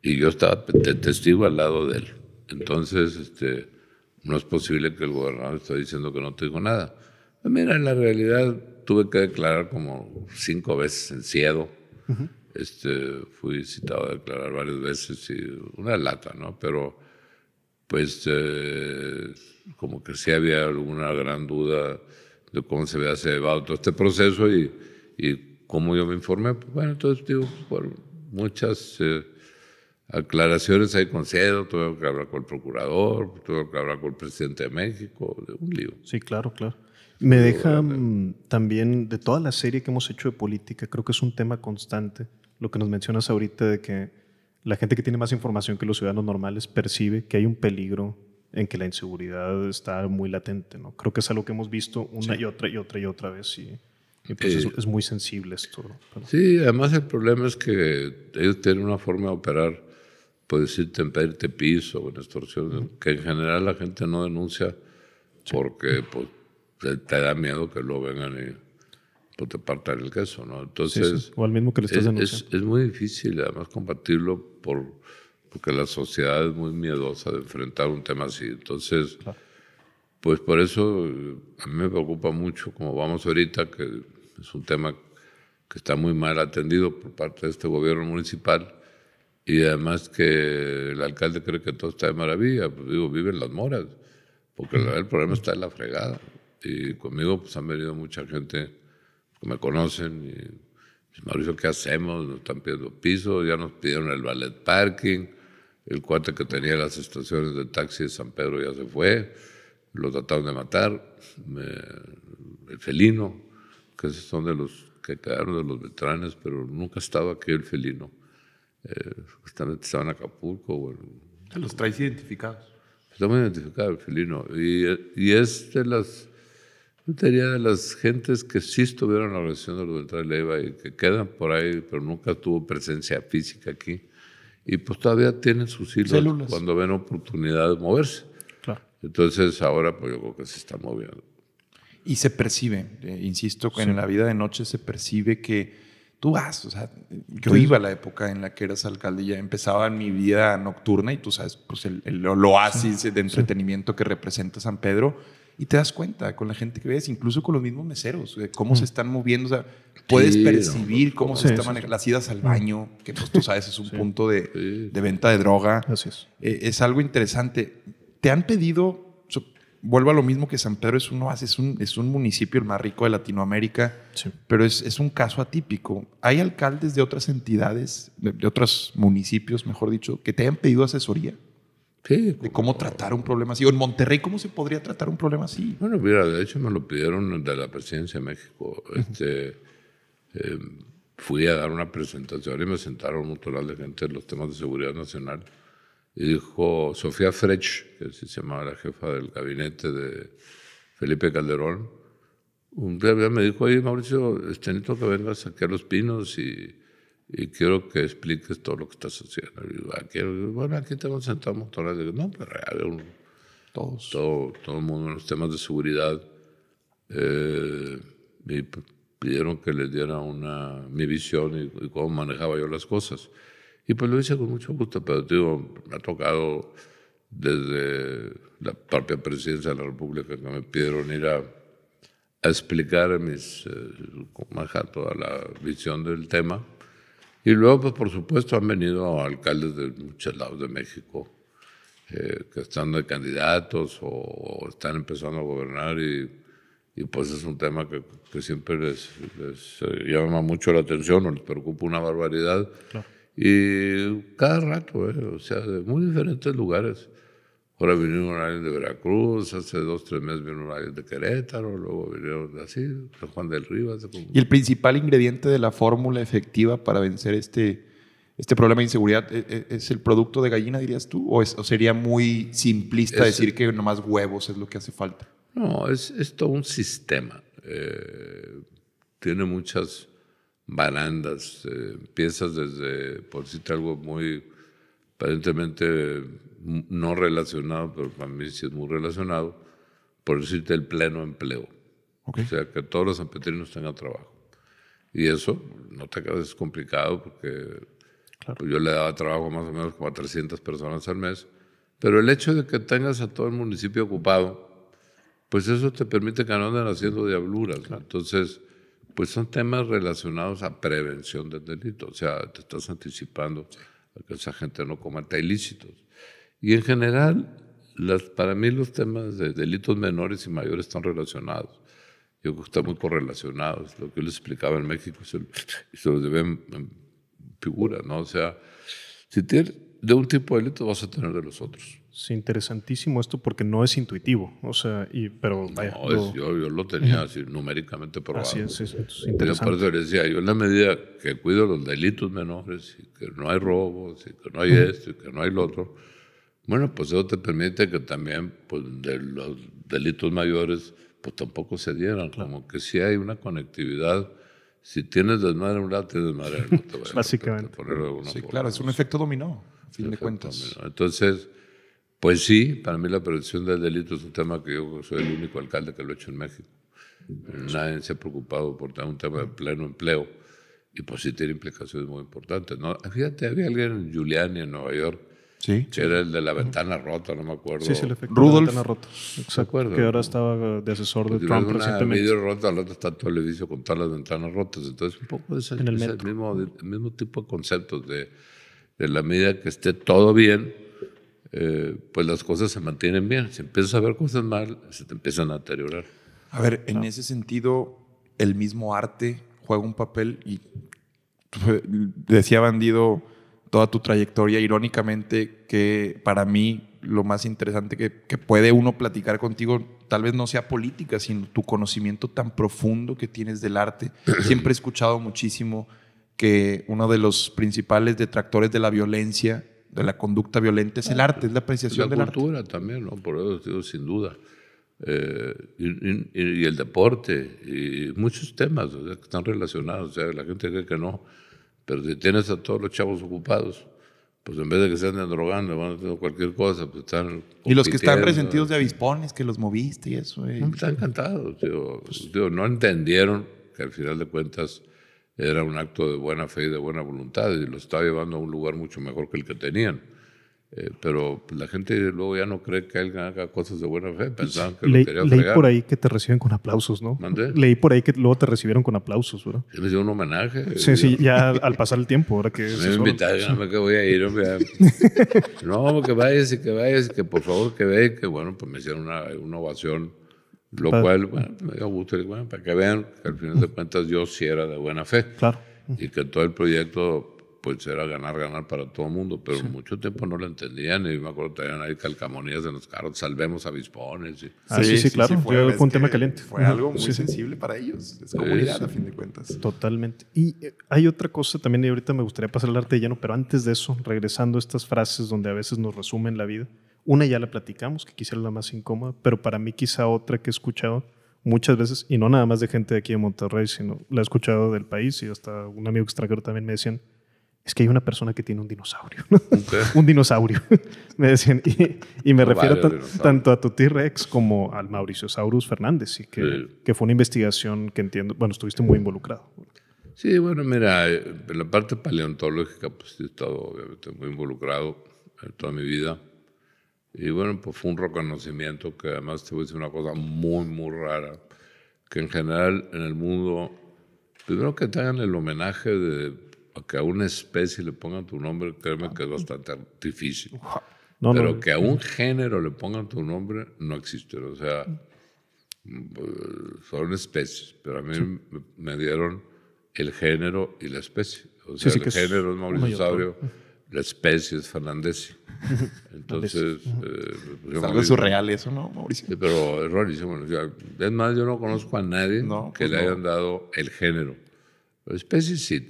B: Y yo estaba testigo al lado de él. Entonces, este, no es posible que el gobernador esté diciendo que no te dijo nada. Mira, en la realidad tuve que declarar como cinco veces en ciego este, fui citado a declarar varias veces y una lata, ¿no? Pero pues eh, como que sí había alguna gran duda de cómo se había llevado todo este proceso y, y cómo yo me informé. Pues, bueno, entonces digo, pues, muchas... Eh, aclaraciones ahí concedo, tuve que hablar con el procurador, tuve que hablar con el presidente de México, un lío.
A: Sí, claro, claro. Me deja eh, mm, también de toda la serie que hemos hecho de política, creo que es un tema constante lo que nos mencionas ahorita de que la gente que tiene más información que los ciudadanos normales percibe que hay un peligro en que la inseguridad está muy latente, ¿no? Creo que es algo que hemos visto una y otra y otra y otra vez y, pues, eh, es, muy sensible esto.
B: Sí, además el problema es que ellos tienen una forma de operar, puedes decir en piso o en extorsión, que en general la gente no denuncia porque pues, te, da miedo que lo vengan y pues, te partan el queso, ¿no? Entonces, O al mismo que le estás es, es, muy difícil además compartirlo por, porque la sociedad es muy miedosa de enfrentar un tema así. Entonces, pues por eso a mí me preocupa mucho, como vamos ahorita, que es un tema que está muy mal atendido por parte de este gobierno municipal y además que el alcalde cree que todo está de maravilla, pues digo, viven las moras, porque el problema está en la fregada. Y conmigo pues, han venido mucha gente que me conocen. Y, pues, Mauricio, ¿qué hacemos? Nos están pidiendo piso, ya nos pidieron el ballet parking. El cuate que tenía las estaciones de taxi de San Pedro ya se fue. Lo trataron de matar. el felino, que son de los que quedaron de los veteranos, pero nunca estaba aquí el felino. Eh, justamente estaba en Acapulco. Bueno, ¿Los traes identificados? Estamos identificados, el felino. Y, y es de las yo diría de las gentes que sí estuvieron en la organización de los Leiva y que quedan por ahí, pero nunca tuvo presencia física aquí, y pues todavía tienen sus hilos Células. cuando ven oportunidad de moverse. Entonces ahora pues yo creo que se está moviendo.
C: Y se percibe, eh, insisto, que en la vida de noche se percibe que tú vas, o sea, yo iba a la época en la que eras alcalde, y ya empezaba mi vida nocturna y tú sabes, pues el, el, oasis de entretenimiento que representa San Pedro y te das cuenta con la gente que ves, incluso con los mismos meseros, cómo se mm. están moviendo, o sea, puedes percibir cómo se están manejando, las idas al baño, que pues, tú sabes es un punto de, venta de droga. Eh, es. algo interesante. ¿Te han pedido, vuelvo a lo mismo que San Pedro es un es un, es un municipio el más rico de Latinoamérica, pero es, un caso atípico. ¿Hay alcaldes de otras entidades, de, de otros municipios, mejor dicho, que te hayan pedido asesoría? De cómo tratar un problema así. O en Monterrey, ¿cómo se podría tratar un problema así? Bueno,
B: mira, de hecho me lo pidieron de la presidencia de México. Este, em, fui a dar una presentación y me sentaron un montón de gente en los temas de seguridad nacional. Y dijo Sofía Frech, que se llamaba la jefa del gabinete de Felipe Calderón, un día me dijo, ahí Mauricio, es tenido que vengas a a Los Pinos y y quiero que expliques todo lo que estás haciendo. bueno, aquí te sentados No, pero pues, hay Todos. Todo, el mundo en los temas de seguridad. Eh, me pidieron que les diera una, mi visión y, cómo manejaba yo las cosas. Y pues lo hice con mucho gusto, pero digo, me ha tocado desde la propia presidencia de la República que me pidieron ir a, explicar a mis, eh, toda la visión del tema y luego, pues, por supuesto, han venido alcaldes de muchos lados de México eh, que están de candidatos o, están empezando a gobernar y, pues es un tema que, que siempre les, eh, llama mucho la atención o les preocupa una barbaridad. Y cada rato, eh, o sea, de muy diferentes lugares. Ahora vinieron alguien de Veracruz, hace dos, tres meses vinieron alguien de Querétaro, luego vinieron así, Juan del Río.
C: ¿Y el principal ingrediente de la fórmula efectiva para vencer este, este problema de inseguridad ¿e, e, es, el producto de gallina, dirías tú? ¿O, sería muy simplista decir que nomás huevos
B: es lo que hace falta? No, es, todo un sistema. Eh, tiene muchas barandas. empiezas eh, desde, por decirte algo muy aparentemente mm, no relacionado, pero para mí sí es muy relacionado, por decirte el pleno empleo. O sea, que todos los zapateros tengan trabajo. Y eso, no te creas, es complicado porque yo le daba trabajo más o menos como a personas al mes. Pero el hecho de que tengas a todo el municipio ocupado, pues eso te permite que no anden haciendo diabluras. Entonces, pues son temas relacionados a prevención del delito. O sea, te estás anticipando que esa gente no cometa ilícitos. Y en general, las, para mí los temas de delitos menores y mayores están relacionados. Yo creo que están muy correlacionados. Lo que yo les explicaba en México se, se deben en figura, ¿no? O sea, si tienes de un tipo de delito vas a tener de los otros.
A: Es interesantísimo esto porque no es intuitivo, o sea, y, pero vaya, no, yo, yo, lo tenía así numéricamente probado. Así es, es, interesante. Yo, por
B: decía, yo en la medida que cuido los delitos menores, y que no hay robos, y que no hay esto, y que no hay lo otro, bueno, pues eso te permite que también pues, de los delitos mayores pues tampoco se dieran, como que sí hay una conectividad si tienes desmadre un lado, tienes desmadre en otro. Básicamente. sí,
C: claro, es un efecto dominó,
B: a fin de cuentas. Entonces, pues sí, para mí la prevención del delito es un tema que yo soy el único alcalde que lo ha hecho en México. Nadie se ha preocupado por tener un tema de pleno empleo y pues sí tiene implicaciones muy importantes. ¿no? Fíjate, había alguien en Giuliani, en Nueva York, Sí. Que era el de la ventana rota, no me acuerdo. Sí, sí, el Rudolf. la ventana rota. Exacto. Que ahora estaba de asesor de pues Trump recientemente. medio rota, al otro está todo el edificio con todas las ventanas rotas. Entonces, un poco ese, el, mismo, mismo tipo de conceptos de, de la medida que esté todo bien eh, pues las cosas se mantienen bien. Si empiezas a ver cosas mal, se te empiezan a deteriorar.
C: A ver, en ese sentido, el mismo arte juega un papel y decía Bandido toda tu trayectoria, irónicamente, que para mí lo más interesante que, que, puede uno platicar contigo, tal vez no sea política, sino tu conocimiento tan profundo que tienes del arte. Siempre he escuchado muchísimo que uno de los principales detractores de la violencia de la conducta violenta es el arte, es la apreciación de del arte.
B: La cultura también, ¿no? Por eso digo, sin duda. Eh, y, el deporte, y muchos temas que están relacionados. O sea, la gente cree que no, pero si tienes a todos los chavos ocupados, pues en vez de que se anden drogando, o haciendo cualquier cosa, pues están. Y los que están resentidos
C: de avispones, que los moviste y eso. Eh. Están encantados,
B: pues digo, no entendieron que al final de cuentas era un acto de buena fe y de buena voluntad y lo estaba llevando a un lugar mucho mejor que el que tenían. Eh, pero la gente luego ya no cree que él haga cosas de buena fe, pensaban que lo quería Leí por ahí
A: que te reciben con aplausos, ¿no? Leí por ahí que luego te recibieron con aplausos,
B: ¿verdad? les un homenaje. Sí, sí, ya al pasar el tiempo, ahora que... Me invitaron, que voy a ir, no, que vayas y que vayas, y que por favor que ve que bueno, pues me hicieron una, una ovación lo cual, mm. bueno, me bueno, para que vean que al final de cuentas yo sí era de buena fe. Claro. Y que todo el proyecto pues era ganar, ganar para todo el mundo, pero mucho tiempo no lo entendían y me acuerdo que tenían ahí calcamonías en los carros, salvemos a bispones. Ah, sí, sí, claro, fue, un tema caliente. Fue algo muy sensible para ellos, es comunidad a fin de cuentas.
A: Totalmente. Y eh, hay otra cosa también, y ahorita me gustaría pasar al arte de lleno, pero antes de eso, regresando a estas frases donde a veces nos resumen la vida, una ya la platicamos, que quisiera la más incómoda, pero para mí quizá otra que he escuchado muchas veces, y no nada más de gente de aquí de Monterrey, sino la he escuchado del país y hasta un amigo extranjero también me decían, es que hay una persona que tiene un dinosaurio. un dinosaurio. me decían, y, me refiero tanto a tu rex como al Mauricio Saurus Fernández, y que, que fue una investigación que entiendo, bueno, estuviste muy involucrado.
B: Sí, bueno, mira, eh, en la parte paleontológica, pues he estado obviamente muy involucrado eh, toda mi vida. Y bueno, pues fue un reconocimiento que además te voy a decir una cosa muy, muy rara, que en general en el mundo, primero que te hagan el homenaje de que a una especie le pongan tu nombre, créeme que es bastante difícil.
C: Pero que a un
B: género le pongan tu nombre no existe. O sea, pues, son especies, pero a mí me dieron el género y la especie. O sea, el género es Mauricio la especie es Fernández. Entonces. Eh, pues, es algo surreal eso, ¿no, Mauricio? Pero es rarísimo. Es más, yo no conozco a nadie que pues le hayan dado el género. La especie sí.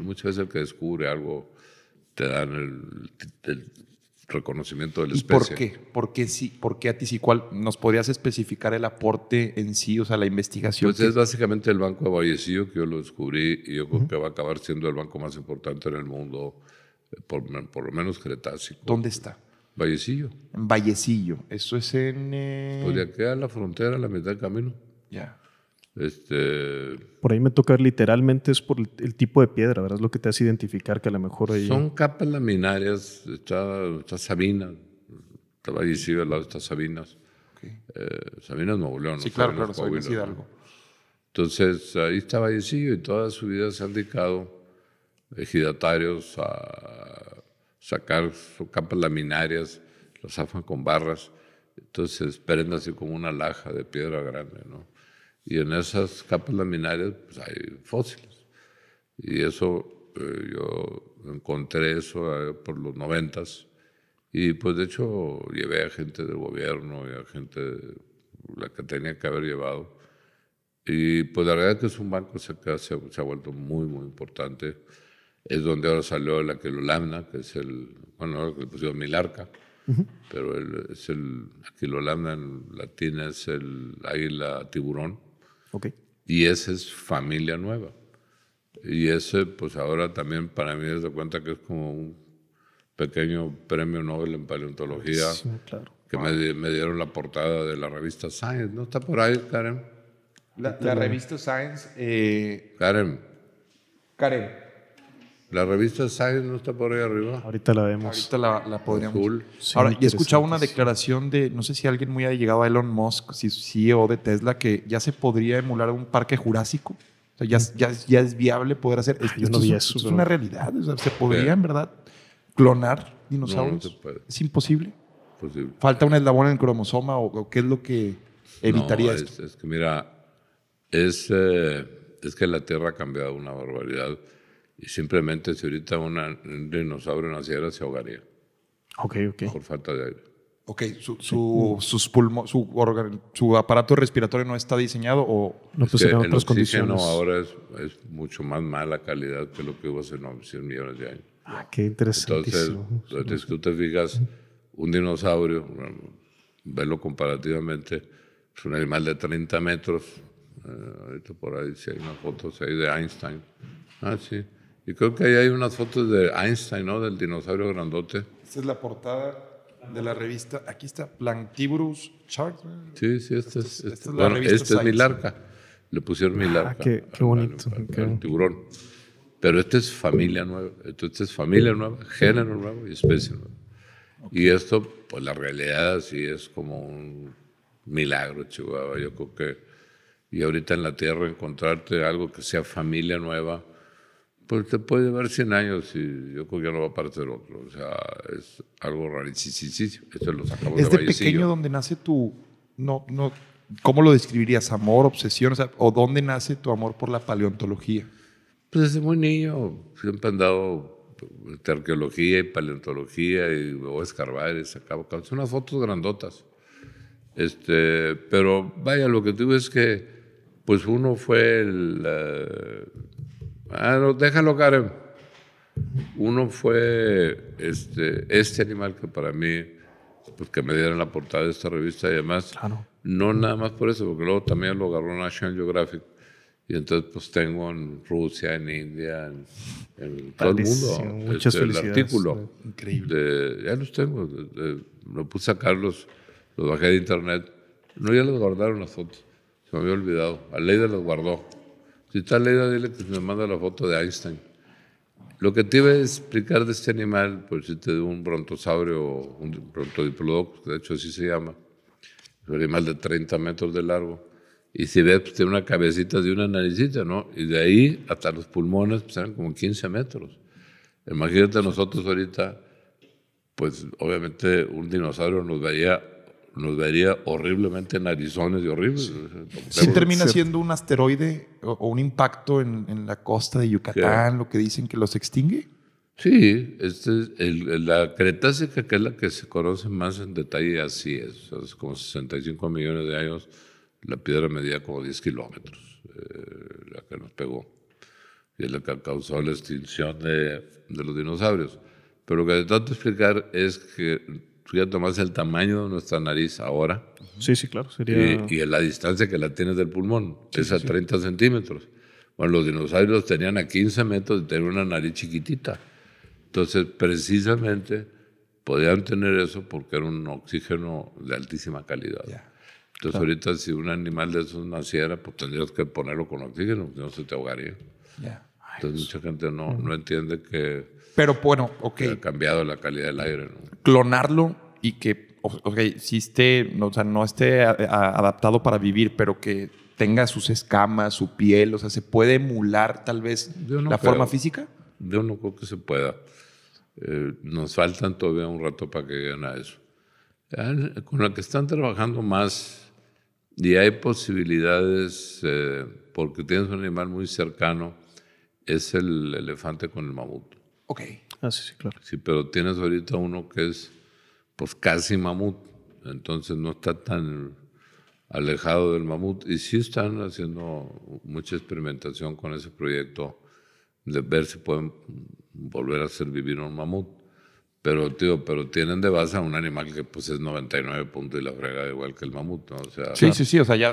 B: Muchas veces el que descubre algo te dan el, reconocimiento de la especie. ¿Por qué? ¿Por qué, sí? ¿Por qué a ti sí? ¿Cuál? ¿Nos
C: podrías especificar el aporte en sí, o sea, la investigación? Pues es
B: básicamente el Banco de Vallecillo que yo lo descubrí y yo creo que va a acabar siendo el banco más importante en el mundo por, lo menos Cretácico. ¿Dónde está? Vallecillo. En Vallecillo. Eso es en. Eh, Podría pues quedar la frontera, a la mitad del camino. Ya. Este,
A: por ahí me toca literalmente es por el, tipo de piedra, ¿verdad? Es lo que te hace identificar que a lo mejor ahí... Son
B: capas laminarias, está, está Sabina, está Vallecillo al lado, está Sabinas. Okay. Eh, Sabinas Nuevo Sí, claro, claro, Entonces, ahí está Vallecillo y toda su vida se ha dedicado ejidatarios a sacar sus capas laminarias, las afan con barras, entonces se prende así como una laja de piedra grande, ¿no? Y en esas capas laminarias pues, hay fósiles. Y eso, eh, yo encontré eso eh, por los noventas. Y pues de hecho llevé a gente del gobierno y a gente la que tenía que haber llevado. Y pues la verdad es que es un banco que se ha vuelto muy, muy importante es donde ahora salió la Aquilolamna, que es el, bueno, ahora que le pusieron Milarca, pero el, es el Aquilolamna en latín es el águila tiburón. Okay. Y esa es familia nueva. Y ese, pues ahora también para mí de cuenta que es como un pequeño premio Nobel en paleontología. Que me, dieron la portada de la revista Science. ¿No está por ahí, Karen? La, revista Science. Eh, Karen. Karen. La revista Science no está por ahí arriba. Ahorita la vemos. Ahorita la, podríamos. Ahora, y escuchaba
C: una declaración de, no sé si alguien muy ha llegado a Elon Musk, CEO de Tesla, que ya se podría emular un parque jurásico. O sea, ya, es viable poder hacer. es, una realidad. O sea, se podría, en verdad, clonar dinosaurios. Es imposible. Falta una eslabón en el cromosoma o, qué es lo que evitaría esto? Es, que
B: mira, es, eh, es que la Tierra ha cambiado una barbaridad y simplemente si ahorita un dinosaurio naciera se ahogaría. Ok, ok. Por falta de aire. Ok,
C: su, su, sus pulmo, su, su, aparato respiratorio no está diseñado o no pues en otras condiciones. No, ahora
B: es, mucho más mala calidad que lo que hubo hace 900 millones de años. Ah, qué interesante. Entonces, que tú te fijas, un dinosaurio, mm, verlo comparativamente, es un animal de 30 metros. Eh, ahorita por ahí, si hay una foto ahí de Einstein. Ah, sí y creo que ahí hay unas fotos de Einstein, ¿no? Del dinosaurio grandote.
C: Esta es la portada de la revista. Aquí está Planctiburus Chart.
B: Sí, sí, esta, es, esta, es, es este Milarca. Le pusieron Milarca. Ah, qué, bonito. Al, tiburón. Pero esta es familia nueva. esto este es familia nueva, género nuevo y especie nueva. Y esto, pues la realidad sí es como un milagro, Chihuahua. Yo creo que. Y ahorita en la Tierra encontrarte algo que sea familia nueva pues te puede llevar 100 años y yo creo que no va a aparecer otro. O sea, es algo rarísimo. Esto lo sacamos ¿Es de, pequeño
C: donde nace tu... No, no, ¿Cómo lo describirías? ¿Amor, obsesión? O, dónde nace tu amor por la paleontología?
B: Pues desde muy niño siempre han dado arqueología y paleontología y luego escarbar y son unas fotos grandotas. Este, pero vaya, lo que tuve es que pues uno fue el, eh, bueno, déjalo, Karen. Uno fue este, este animal que para mí, pues que me dieron la portada de esta revista y además, no nada más por eso, porque luego también lo agarró National Geographic. Y entonces pues tengo en Rusia, en India, en, todo el mundo Muchas este, el artículo. Increíble. ya los tengo. lo puse a Carlos, los bajé de internet. No, ya los guardaron las fotos. Se me había olvidado. a ley de los guardó. Si está leído, dile que me manda la foto de Einstein. Lo que te iba a explicar de este animal, por pues, te de un brontosaurio, un brontodiplodocus, de hecho así se llama, es un animal de 30 metros de largo, y si ves, pues, tiene una cabecita de una naricita, ¿no? Y de ahí hasta los pulmones, pues eran como 15 metros. Imagínate nosotros ahorita, pues obviamente un dinosaurio nos vería nos vería horriblemente narizones y horribles. Sí, termina siendo
C: un asteroide o, un impacto en, en, la costa de Yucatán,
B: lo que dicen que los extingue. Sí, este la Cretácica, que es la que se conoce más en detalle, así es. Hace como 65 millones de años, la piedra medía como 10 kilómetros, eh, la que nos pegó. Y es la que causó la extinción de, de los dinosaurios. Pero lo que trato de explicar es que pues, ya más el tamaño de nuestra nariz ahora. Sí, sí, claro. Sería... Y, y la distancia que la tienes del pulmón, es a 30 centímetros. Bueno, los dinosaurios tenían a 15 metros y tenían una nariz chiquitita. Entonces, precisamente, podían tener eso porque era un oxígeno de altísima calidad. Entonces, ahorita si un animal de esos naciera, pues tendrías que ponerlo con oxígeno, si no se te ahogaría. Entonces, mucha pues, gente no, no entiende que pero bueno, ok. Ha cambiado la calidad del aire. Clonarlo y que, ok, si esté, sea, no esté
C: adaptado para vivir, pero que tenga sus escamas, su piel, o sea, ¿se puede emular
B: tal vez la forma física? Yo no creo que se pueda. Eh, nos faltan todavía un rato para que lleguen a eso. Con la que están trabajando más y hay posibilidades, eh, porque tienes un animal muy cercano, es el elefante con el mamut. Ok. Ah, sí, sí, claro. Sí, pero tienes ahorita uno que es pues casi mamut, entonces no está tan alejado del mamut y sí están haciendo mucha experimentación con ese proyecto de ver si pueden volver a hacer vivir un mamut. Pero, tío, pero tienen de base a un animal que pues es 99 puntos y la frega igual que el mamut, ¿no? O sea, sí, sí, sí, o sea, ya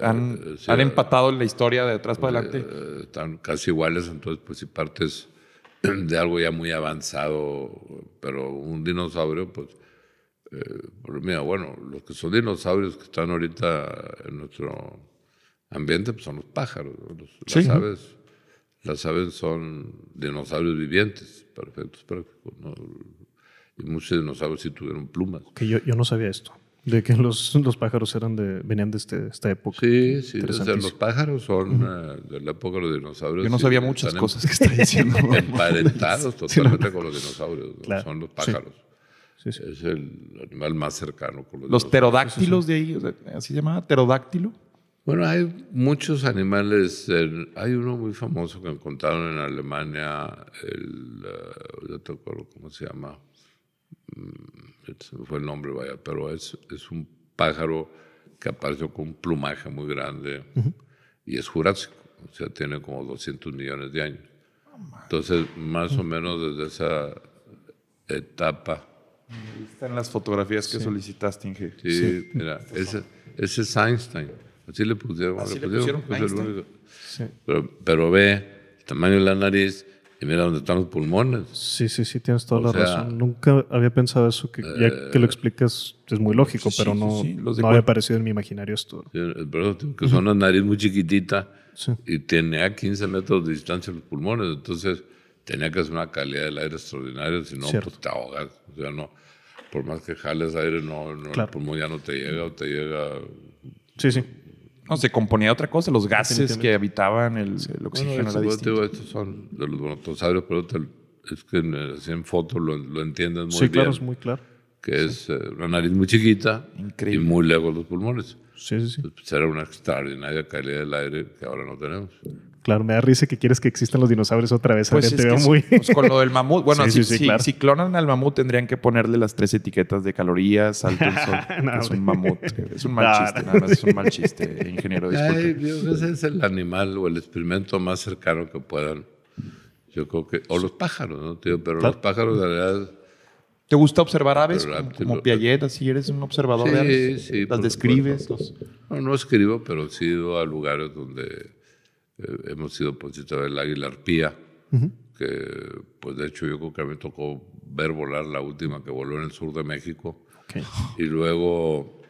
C: han, eh, eh, eh,
B: empatado la historia de atrás para adelante. Están casi iguales, entonces pues si partes de algo ya muy avanzado, pero un dinosaurio, pues, eh, mira, bueno, los que son dinosaurios que están ahorita en nuestro ambiente pues son los pájaros, los, las aves. Las aves son dinosaurios vivientes, perfectos, perfectos Y muchos dinosaurios sí tuvieron plumas.
A: Que yo, yo no sabía esto. De que los, los pájaros eran de, venían de este, esta época. Sí, sí. los pájaros son eh,
B: de la época de los dinosaurios. Yo no sabía muchas cosas que está diciendo. emparentados totalmente con los dinosaurios. Son los pájaros. es el animal más cercano con los Los pterodáctilos de ahí, así se llamaba, pterodáctilo. Bueno, hay muchos animales. hay uno muy famoso que encontraron en Alemania, el, uh, eh, yo te acuerdo cómo se llama. Mm, fue el nombre, vaya, pero es, es un pájaro que apareció con un plumaje muy grande y es jurásico, o sea, tiene como 200 millones de años. Entonces, más o menos desde esa etapa. Está
C: están las fotografías que solicitaste, Inge. Sí, mira, este
B: ese, es Einstein. Así le pusieron. Pues, pero, pero, ve el tamaño de la nariz, y mira dónde están los pulmones.
A: Sí, sí, sí, tienes toda la razón. Nunca había pensado eso, que ya eh, que lo explicas es muy lógico, pero no, había aparecido en mi imaginario esto.
B: Pero que son una nariz muy chiquitita y tenía 15 metros de distancia los pulmones, entonces tenía que hacer una calidad del aire extraordinaria, si no, pues, te ahogas. O sea, no, por más que jales aire, no, no el pulmón ya no te llega o te llega. Sí, sí no se componía otra cosa, los gases que habitaban el, oxígeno bueno, son los pero es que en fotos lo, lo entiendes muy bien. Sí, claro, es muy claro. Que es eh, una nariz muy chiquita y muy lejos los pulmones. Sí, sí, sí. Pues, era una extraordinaria calidad del aire que ahora no tenemos.
A: Claro, me da risa que quieres que existan los dinosaurios otra vez. Pues te veo muy... Pues
B: con lo del mamut. Bueno, si, si, clonan al
C: mamut, tendrían que ponerle las tres etiquetas de calorías, al es un mamut. Es un mal chiste, nada más. Es un mal chiste, ingeniero. Ay, Dios, ese
B: es el animal o el experimento más cercano que puedan. Yo creo que. O los pájaros, ¿no, tío? Pero los pájaros, de verdad.
C: ¿Te gusta observar aves? como, como Piaget, eres un observador de aves. Sí, sí. Las describes.
B: No, no escribo, pero sí he ido a lugares donde eh, hemos sido opositores del águila arpía, que pues de hecho yo creo que a mí tocó ver volar la última que voló en el sur de México. Y luego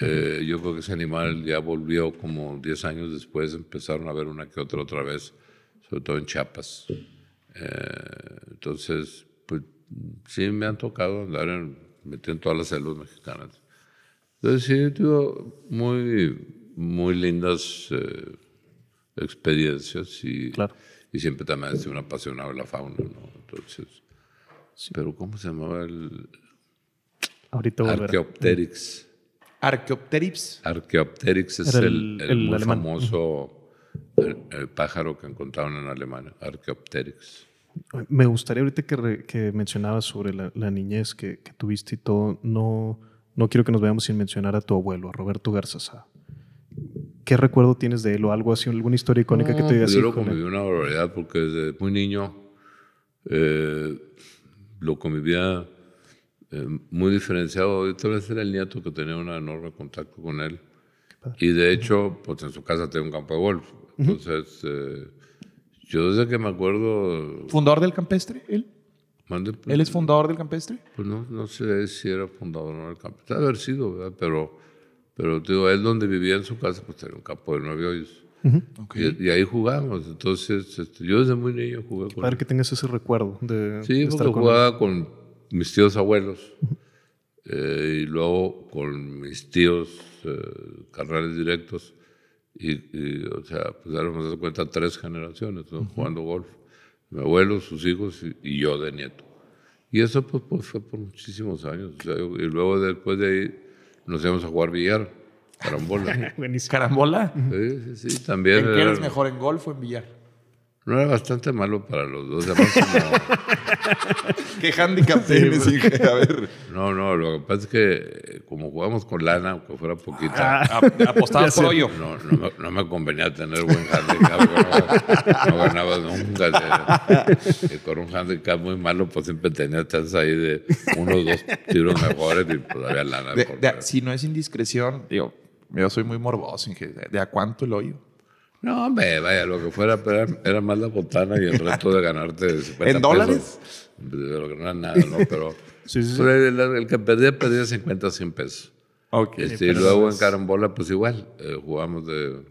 B: eh, yo creo que ese animal ya volvió como 10 años después, empezaron a ver una que otra otra vez, sobre todo en Chiapas. Eh, entonces, pues sí me han tocado andar en, todas las selvas mexicanas. Entonces sí, digo, muy, muy lindas experiencias y, siempre también es un apasionado de la fauna, ¿no? pero ¿cómo se llamaba el...? Ahorita Archaeopteryx. Archaeopteryx. Archaeopteryx es el, el, famoso pájaro que encontraron en Alemania, Archaeopteryx.
A: Me gustaría ahorita que, mencionabas sobre la, niñez que, tuviste y todo, no, no quiero que nos vayamos sin mencionar a tu abuelo, a Roberto Garzazá. ¿Qué recuerdo tienes de él o algo así, alguna historia icónica que te digas? Pues yo lo conviví
B: una barbaridad porque desde muy niño eh, lo convivía eh, muy diferenciado. Yo tal vez era el nieto que tenía un enorme contacto con él. Y de hecho, pues en su casa tenía un campo de golf. Entonces, eh, yo desde que me acuerdo... ¿Fundador del campestre, él? ¿Él es fundador del campestre? Pues no, no sé si era fundador o no del campestre. Debe haber sido, ¿verdad? Pero pero digo, él donde vivía en su casa, pues tenía un campo de nueve hoyos. y, ahí jugábamos. Entonces, este, yo desde muy niño jugué con Para
A: que tengas ese recuerdo de. Sí, porque jugaba
B: con mis tíos abuelos eh, y luego con mis tíos eh, carnales directos. Y, o sea, pues darnos cuenta tres generaciones jugando golf. Mi abuelo, sus hijos y, yo de nieto. Y eso pues, pues fue por muchísimos años. y luego después de ahí nos íbamos a jugar billar, carambola. ¿Carambola? Sí, sí, también. ¿En qué
C: mejor, en golf o en billar?
B: No era bastante malo para los dos. Además, no. ¿Qué handicap tienes, pues. A ver. No, no, lo que pasa es que eh, como jugamos con lana, aunque fuera poquita. Ah. Ah, apostabas por hoyo. No, no me, convenía tener buen handicap. no, ganaba nunca. con un handicap muy malo, pues siempre tenía tasas ahí de unos dos tiros mejores y todavía pues lana. si no es indiscreción, digo, yo soy muy morboso. ¿De a cuánto el hoyo? No, hombre, vaya, lo que fuera era, era más la botana y el resto de ganarte 50 ¿En dólares? de lo que no era nada, ¿no? Pero, el, que perdía, perdía 50, 100 pesos. Okay, este, y luego en carambola, pues igual, eh, jugamos de,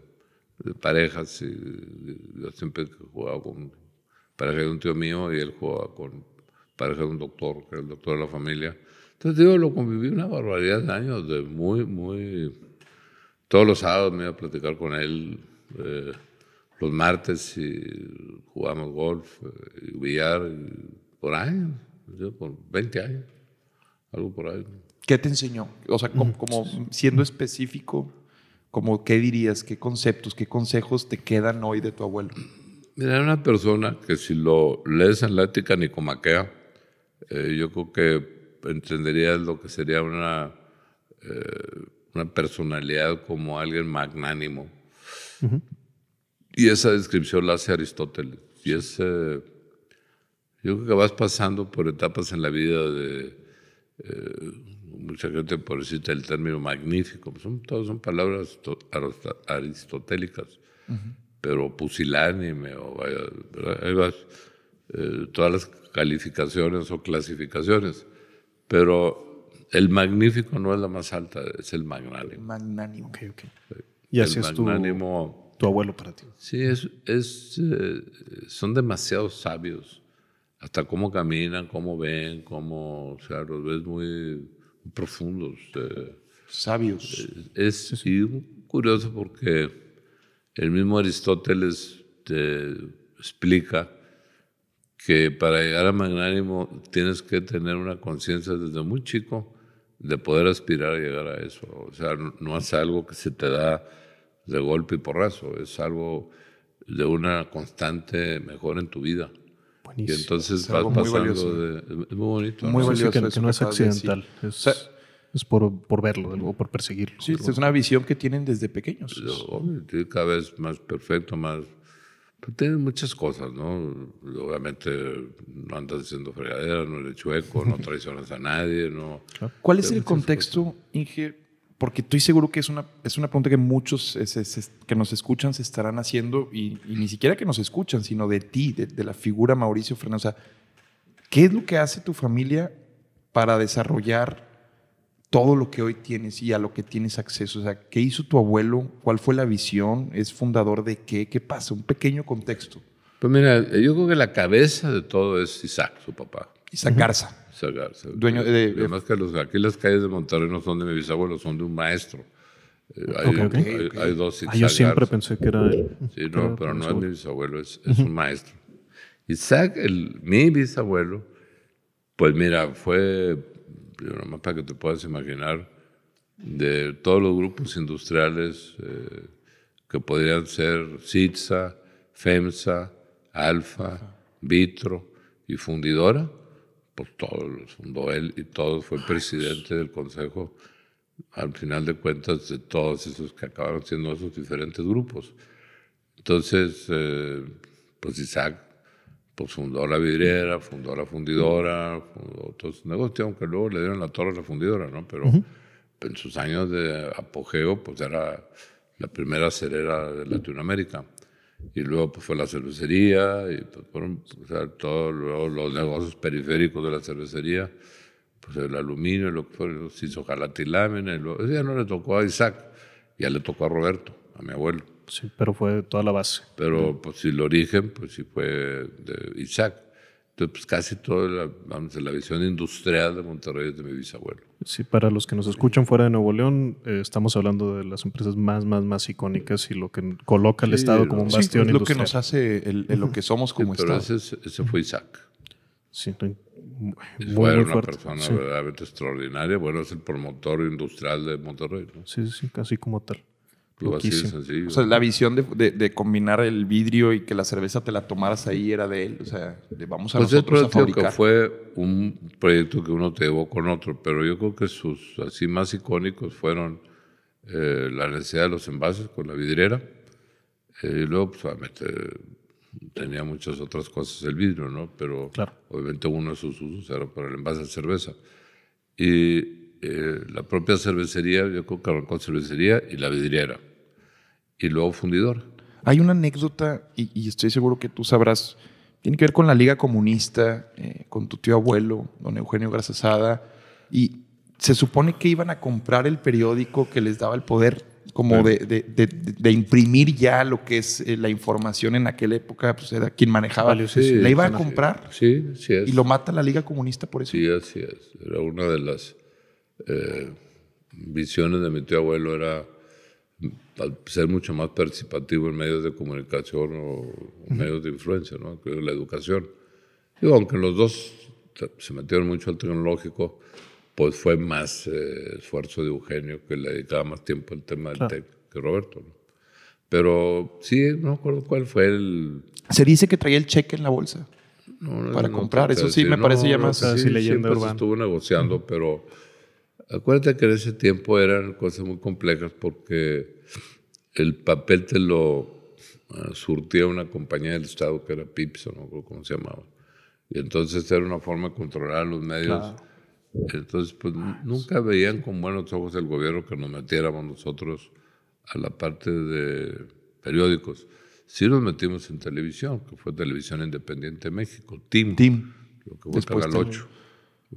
B: parejas. Y, yo siempre jugaba con pareja de un tío mío y él jugaba con pareja de un doctor, que era el doctor de la familia. Entonces, digo, lo conviví una barbaridad de años, de muy, muy... Todos los sábados me iba a platicar con él eh, los martes y jugamos golf eh, y billar por años, por 20 años, algo por ahí. ¿Qué te enseñó? O sea, como, siendo específico,
C: como qué dirías, qué conceptos, qué consejos te quedan hoy de tu abuelo.
B: Mira, era una persona que si lo lees en la ética nicomaquea, eh, yo creo que entenderías lo que sería una, una personalidad como alguien magnánimo, y esa descripción la hace Aristóteles. Y es, eh, yo creo que vas pasando por etapas en la vida de eh, mucha gente por decirte el término magnífico. Son, todas son palabras aristotélicas, pero pusilánime o eh, todas las calificaciones o clasificaciones. Pero el magnífico no es la más alta, es el magnánimo. Magnánimo, y así es tu, abuelo para ti. Sí, es, es eh, son demasiado sabios. Hasta cómo caminan, cómo ven, cómo, o sea, los ves muy profundos. Eh. sabios. Eh, es, curioso porque el mismo Aristóteles te explica que para llegar a magnánimo tienes que tener una conciencia desde muy chico de poder aspirar a llegar a eso. O sea, no, no es algo que se te da de golpe y porrazo, es algo de una constante mejor en tu vida. Buenísimo. Y entonces es vas pasando de... Es muy bonito. Muy valioso. que, no es accidental.
A: Es, es por, por, verlo, luego por perseguirlo. Sí, es una visión
C: que tienen desde pequeños.
B: cada vez más perfecto, más... Pues, tienen muchas cosas, ¿no? Obviamente no andas haciendo fregadera, no eres chueco, no traicionas a nadie, ¿no?
C: ¿Cuál es el contexto, Inge, porque estoy seguro que es una, es una pregunta que muchos eh, que nos escuchan se estarán haciendo, y, ni siquiera que nos escuchan, sino de ti, de, la figura Mauricio Fernández. ¿qué es lo que hace tu familia para desarrollar todo lo que hoy tienes y a lo que tienes acceso? O sea, ¿qué hizo tu abuelo? ¿Cuál fue la visión? ¿Es fundador de qué? ¿Qué pasa? Un pequeño contexto.
B: Pues mira, yo creo que la cabeza de todo es Isaac, su papá. Isaac Garza. Dueño Además que los, aquí las calles de Monterrey no son de mi bisabuelo, son de un maestro. Eh, hay, dos ah, yo siempre pensé que era él. Sí, no, pero no es mi bisabuelo, es, un maestro. Isaac, el, mi bisabuelo, pues mira, fue, nomás para que te puedas imaginar, de todos los grupos industriales eh, que podrían ser CITSA, FEMSA, Alfa, Vitro y Fundidora, todos los fundó él y todo fue presidente del consejo, al final de cuentas, de todos esos que acabaron siendo esos diferentes grupos. Entonces, eh, pues Isaac pues fundó la vidriera, fundó la fundidora, fundó otros negocios, aunque luego le dieron la torre a la fundidora, ¿no? Pero en sus años de apogeo, pues era la primera cerera de Latinoamérica y luego pues, fue la cervecería, y pues, fueron todos los, negocios periféricos de la cervecería, pues el aluminio, lo que fue, se hizo jalatilámina, luego, ya no le tocó a Isaac, ya le tocó a Roberto, a mi abuelo. Sí, pero fue toda la base. Pero pues si el origen, pues sí fue de Isaac. Entonces, pues casi toda la, visión industrial de Monterrey es de mi bisabuelo.
A: Sí, para los que nos escuchan fuera de Nuevo León, eh, estamos hablando de las empresas más, más, más icónicas y lo que coloca al Estado eh, como un bastión sí, lo que nos hace
B: lo que somos como Estado. pero Estado. Ese, fue
A: Isaac. Sí, Bueno, una persona
B: verdaderamente extraordinaria. Bueno, es el promotor industrial de Monterrey.
A: Sí, sí, casi como
B: tal.
C: O sea, la
B: visión de, combinar el vidrio y que la cerveza
C: te la tomaras ahí era de él. O sea, vamos a pues yo creo que
B: fue un proyecto que uno te llevó con otro, pero yo creo que sus así más icónicos fueron eh, la necesidad de los envases con la vidriera. Eh, y luego, pues, obviamente, tenía muchas otras cosas el vidrio, ¿no? Pero obviamente uno de sus usos era para el envase de cerveza. Y eh, la propia cervecería, yo creo que arrancó cervecería y la vidriera y luego fundidor.
C: Hay una anécdota, y, estoy seguro que tú sabrás, tiene que ver con la Liga Comunista, eh, con tu tío abuelo, don Eugenio Grasasada, y se supone que iban a comprar el periódico que les daba el poder, como de, de, de, imprimir ya lo que es eh, la información en aquella época, pues era quien manejaba. Vale, sí, la iban a comprar
B: sí, sí es. y lo mata
C: la Liga Comunista
B: por eso. Sí, así es. Era una de las eh, visiones de mi tío abuelo, era ser mucho más participativo en medios de comunicación o medios de influencia, ¿no? que la educación. Y aunque los dos se metieron mucho al tecnológico, pues fue más eh, esfuerzo de Eugenio que le dedicaba más tiempo al tema del TEC que Roberto. Pero sí, no acuerdo cuál fue el... Se
C: dice que traía el cheque en la bolsa
B: para comprar, eso sí me parece ya más... Sí, leyenda urbana. estuvo negociando, pero Acuérdate que en ese tiempo eran cosas muy complejas porque el papel te lo ah, surtía una compañía del Estado que era Pipson, no creo cómo se llamaba. Y entonces era una forma de controlar los medios. Entonces, pues ah, nunca veían con buenos ojos el gobierno que nos metiéramos nosotros a la parte de periódicos. Sí nos metimos en televisión, que fue Televisión Independiente México, TIM. Lo que fue el Canal 8,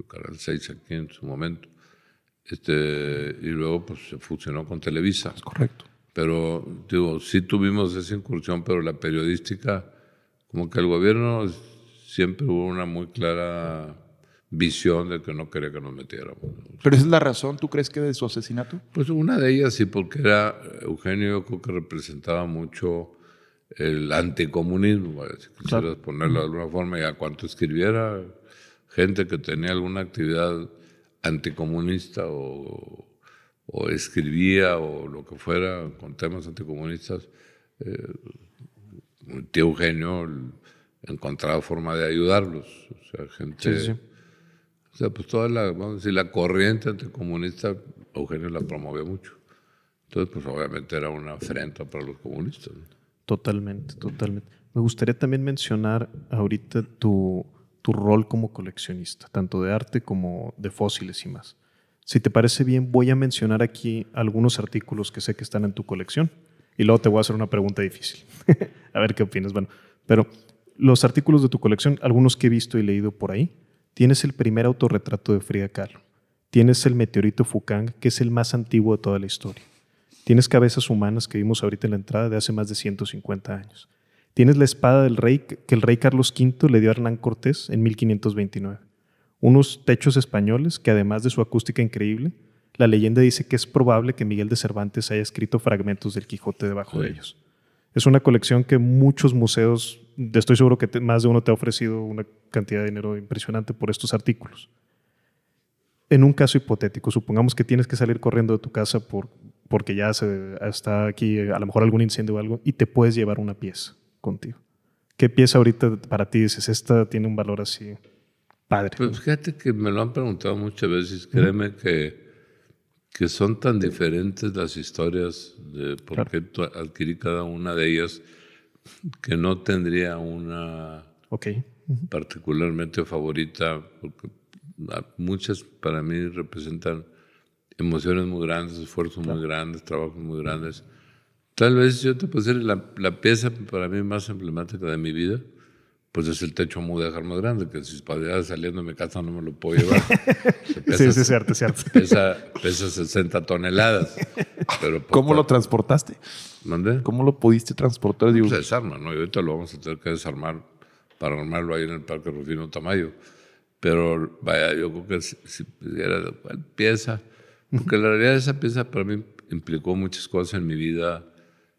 B: Canal 6 aquí en su momento. Este, y luego pues, se fusionó con Televisa. Es correcto. Pero digo, sí tuvimos esa incursión, pero la periodística, como que el gobierno siempre hubo una muy clara visión de que no quería que nos metiéramos. ¿Pero esa es la razón, tú crees que de su asesinato? Pues una de ellas sí, porque era Eugenio, creo que representaba mucho el anticomunismo, si quisieras ponerlo de alguna forma, y a cuanto escribiera gente que tenía alguna actividad anticomunista o, escribía o lo que fuera con temas anticomunistas, el eh, tío Eugenio encontraba forma de ayudarlos. O sea, gente. O sea, pues toda la, vamos a decir, la corriente anticomunista, Eugenio la promovió mucho. Entonces, pues obviamente era una afrenta para los comunistas.
A: Totalmente, totalmente. Me gustaría también mencionar ahorita tu tu rol como coleccionista, tanto de arte como de fósiles y más. Si te parece bien, voy a mencionar aquí algunos artículos que sé que están en tu colección y luego te voy a hacer una pregunta difícil. a ver qué opinas. Bueno, pero los artículos de tu colección, algunos que he visto y leído por ahí, tienes el primer autorretrato de Frida Kahlo, tienes el meteorito Fukang, que es el más antiguo de toda la historia, tienes cabezas humanas que vimos ahorita en la entrada de hace más de 150 años Tienes la espada del rey que el rey Carlos V le dio a Hernán Cortés en 1529. Unos techos españoles que además de su acústica increíble, la leyenda dice que es probable que Miguel de Cervantes haya escrito fragmentos del Quijote debajo de ellos. Es una colección que muchos museos, estoy seguro que más de uno te ha ofrecido una cantidad de dinero impresionante por estos artículos. En un caso hipotético, supongamos que tienes que salir corriendo de tu casa por, porque ya se, está aquí a lo mejor algún incendio o algo y te puedes llevar una pieza contigo? ¿Qué pieza ahorita para ti dices, esta tiene un valor así
B: padre? Pues fíjate que me lo han preguntado muchas veces, créeme que, que son tan diferentes las historias de por qué adquirí cada una de ellas que no tendría una particularmente favorita, porque muchas para mí representan emociones muy grandes, esfuerzos muy grandes, trabajos muy grandes. Tal vez yo te puedo decir, la, la, pieza para mí más emblemática de mi vida, pues es el techo muy de más grande, que si para saliendo de mi casa no me lo puedo llevar. sí, sí, es cierto,
A: es cierto. Pesa,
B: 60 toneladas. Pero pues, ¿Cómo lo transportaste? ¿Mandé? ¿Cómo lo pudiste transportar? Digo? Pues, se desarma, ¿no? Y ahorita lo vamos a tener que desarmar para armarlo ahí en el Parque Rufino Tamayo. Pero vaya, yo creo que si, era pieza, porque la realidad esa pieza para mí implicó muchas cosas en mi vida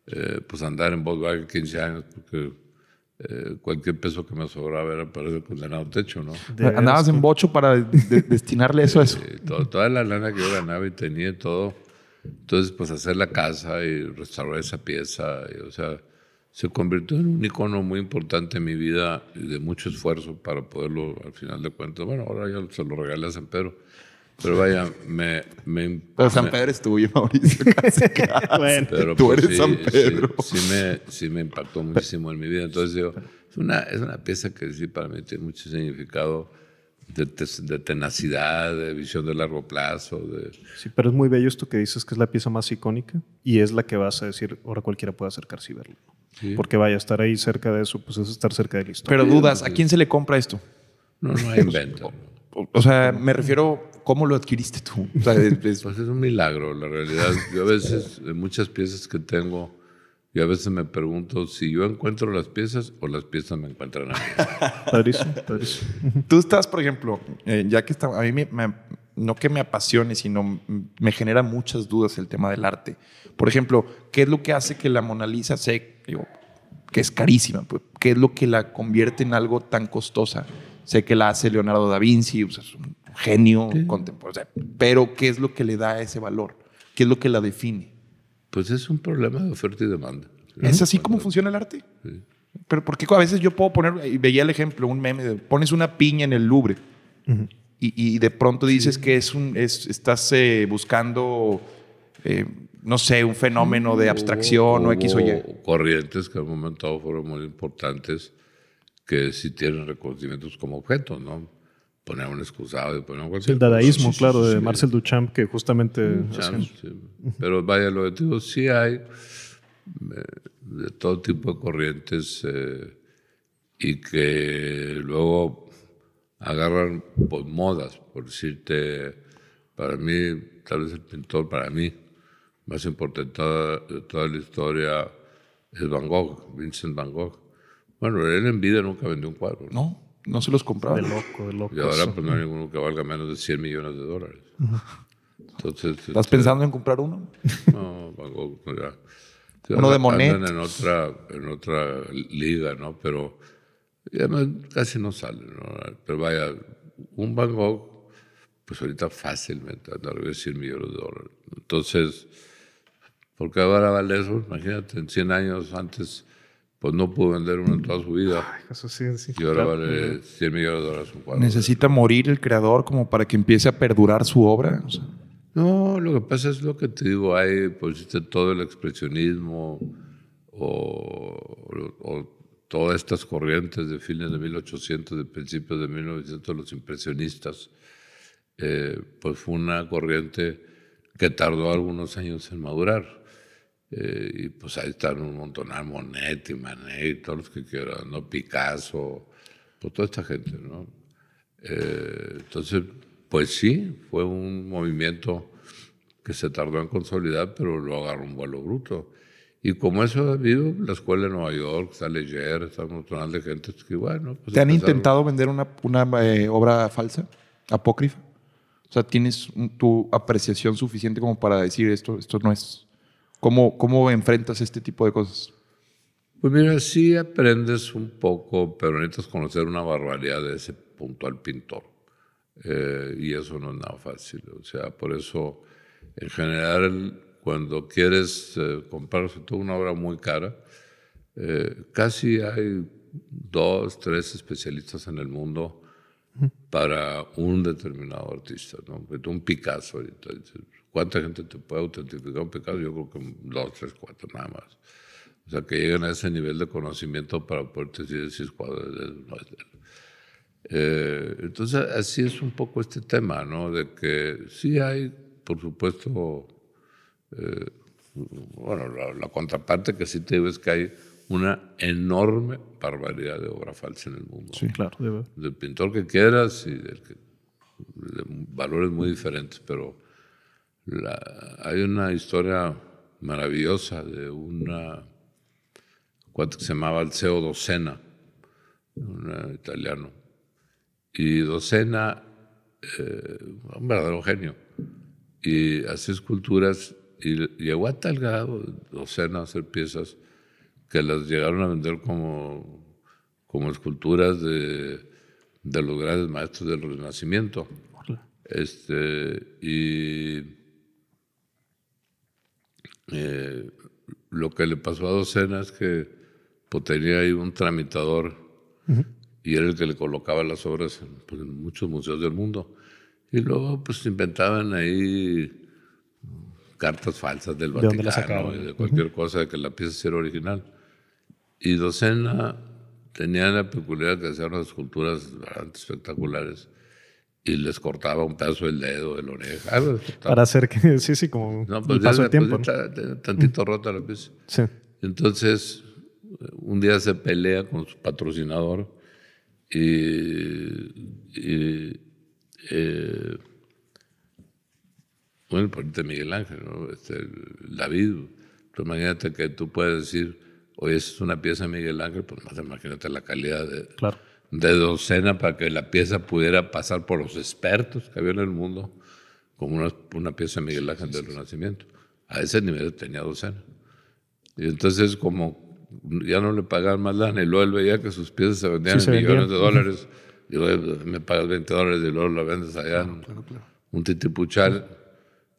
B: eh, pues andar en Volkswagen 15 años porque eh, cualquier peso que me sobraba era para el condenado techo, ¿no? Andabas en
C: bocho para destinarle eso a eso. Toda,
B: toda la lana que yo ganaba y tenía todo. Entonces, pues hacer la casa y restaurar esa pieza, o sea, se convirtió en un icono muy importante en mi vida y de mucho esfuerzo para poderlo, al final de cuentas, bueno, ahora ya se lo regalé a San Pedro pero vaya, me. me pero San Pedro es tuyo, Mauricio, bueno, tú eres San Pedro. Sí, me, sí, me, impactó muchísimo en mi vida. Entonces, digo, es una, es una pieza que sí para mí tiene mucho significado de, tenacidad, de visión de largo plazo. De...
A: Sí, pero es muy bello esto que dices que es la pieza más icónica y es la que vas a decir, ahora cualquiera puede acercarse y verlo. Porque vaya, estar ahí cerca de eso, pues es estar
B: cerca de la historia. Pero dudas, ¿a quién se
C: le compra esto? No, no hay invento.
B: O sea, me refiero ¿cómo lo adquiriste tú? es, pues es un milagro, la realidad. Yo a veces, en muchas piezas que tengo, yo a veces me pregunto si yo encuentro las piezas o las piezas me encuentran a mí. Tú estás, por ejemplo, eh, ya que está, a mí
C: no que me apasione, sino me genera muchas dudas el tema del arte. Por ejemplo, ¿qué es lo que hace que la Mona Lisa sea, que es carísima? Pues, ¿Qué es lo que la convierte en algo tan costosa? Sé que la hace Leonardo da Vinci, o genio contemporáneo. pero, ¿qué es lo que le da ese valor? ¿Qué es lo que la define? Pues es un problema de oferta y demanda. ¿Es así como funciona el arte? Pero porque a veces yo puedo poner, y eh, veía el ejemplo, un meme, pones una piña en el Louvre y, de pronto dices que es un, estás eh, buscando, eh, no sé, un fenómeno de abstracción o, X o Y.
B: Corrientes que al momento fueron muy importantes que sí tienen reconocimientos como objetos, ¿no? poner un excusado y poner pues El dadaísmo, claro, de Marcel
A: Duchamp, que justamente...
B: Pero vaya, lo que digo, sí hay eh, de todo tipo de corrientes eh, y que luego agarran por pues, modas, por decirte, para mí, tal vez el pintor, para mí, más importante de toda la historia es Van Gogh, Vincent Van Gogh. Bueno, él en vida nunca vendió un cuadro. ¿No? no se los compraba. De loco, de loco. Y ahora pues, no hay ninguno que valga menos de 100 millones de dólares. Entonces, ¿Estás este, pensando en comprar uno? No, ya. Uno de Monet. en otra, en otra liga, ¿no? Pero casi no sale ¿no? Pero vaya, un Van Gogh, pues ahorita fácilmente anda a 100 millones de dólares. Entonces, ¿por qué ahora vale eso? Imagínate, en 100 años antes pues no pudo vender uno en toda su vida. sí, sí, y ahora vale 100 millones de dólares cuadro.
C: ¿Necesita morir el creador como para que empiece a perdurar su obra?
B: No, lo que pasa es lo que te digo, hay, pues este, todo el expresionismo o, todas estas corrientes de fines de 1800, de principios de 1900, los impresionistas, eh, pues fue una corriente que tardó algunos años en madurar. Eh, y pues ahí están un montón, Monetti, Manet, todos los que quieran, ¿no? Picasso, pues toda esta gente, ¿no? Eh, entonces, pues sí, fue un movimiento que se tardó en consolidar, pero lo agarró un vuelo bruto. Y como eso ha habido, la escuela de Nueva York, está Leyer, está un montón de gente que, bueno... Pues ¿Te han intentado
C: vender una, una eh, obra falsa, apócrifa? O sea, ¿tienes tu apreciación suficiente como para decir esto, esto no es ¿Cómo, enfrentas este tipo de cosas?
B: Pues mira, sí aprendes un poco, pero necesitas conocer una barbaridad de ese puntual pintor. Eh, y eso no es nada fácil. O sea, por eso, en general, cuando quieres eh, comprar, comprar una obra muy cara, eh, casi hay dos, tres especialistas en el mundo para un determinado artista, ¿no? Un Picasso ahorita, ¿Cuánta gente te puede autentificar un pecado? Yo creo que dos, tres, cuatro, nada más. O sea, que lleguen a ese nivel de conocimiento para poder decir si es cuadro no es eh, entonces, así es un poco este tema, ¿no? De que sí hay, por supuesto, eh, bueno, la, la, contraparte que sí te digo es que hay una enorme barbaridad de obra falsa en el mundo. Sí, claro. Del pintor que quieras y de valores muy diferentes, pero la, hay una historia maravillosa de una cuate que se llamaba Alceo Docena, un eh, italiano. Y Docena, eh, un verdadero genio, y hacía esculturas y llegó a tal grado, Docena, hacer piezas que las llegaron a vender como, como esculturas de, de los grandes maestros del Renacimiento. Este, y eh, lo que le pasó a Docena es que pues, tenía ahí un tramitador y era el que le colocaba las obras pues, en, muchos museos del mundo. Y luego pues inventaban ahí cartas falsas del Vaticano ¿De y de cualquier cosa de que la pieza era original. Y Docena tenía la peculiaridad de hacer unas esculturas bastante espectaculares y les cortaba un pedazo del dedo, de la oreja. Ah, pues, Para hacer que, sí, sí, como pues, paso tiempo. tantito rota la Entonces, un día se pelea con su patrocinador y, eh, bueno, ponerte Miguel Ángel, ¿no? Este, David, tú imagínate que tú puedes decir, oye, es una pieza de Miguel Ángel, pues más imagínate la calidad de... Claro de docena para que la pieza pudiera pasar por los expertos que había en el mundo, como una, una pieza de Miguel Ángel del Renacimiento. A ese nivel tenía docena. Y entonces, como ya no le pagaban más lana, y luego él veía que sus piezas se vendían en millones de dólares, y luego pues, me pagas 20 dólares y luego la vendes allá, un titipuchal,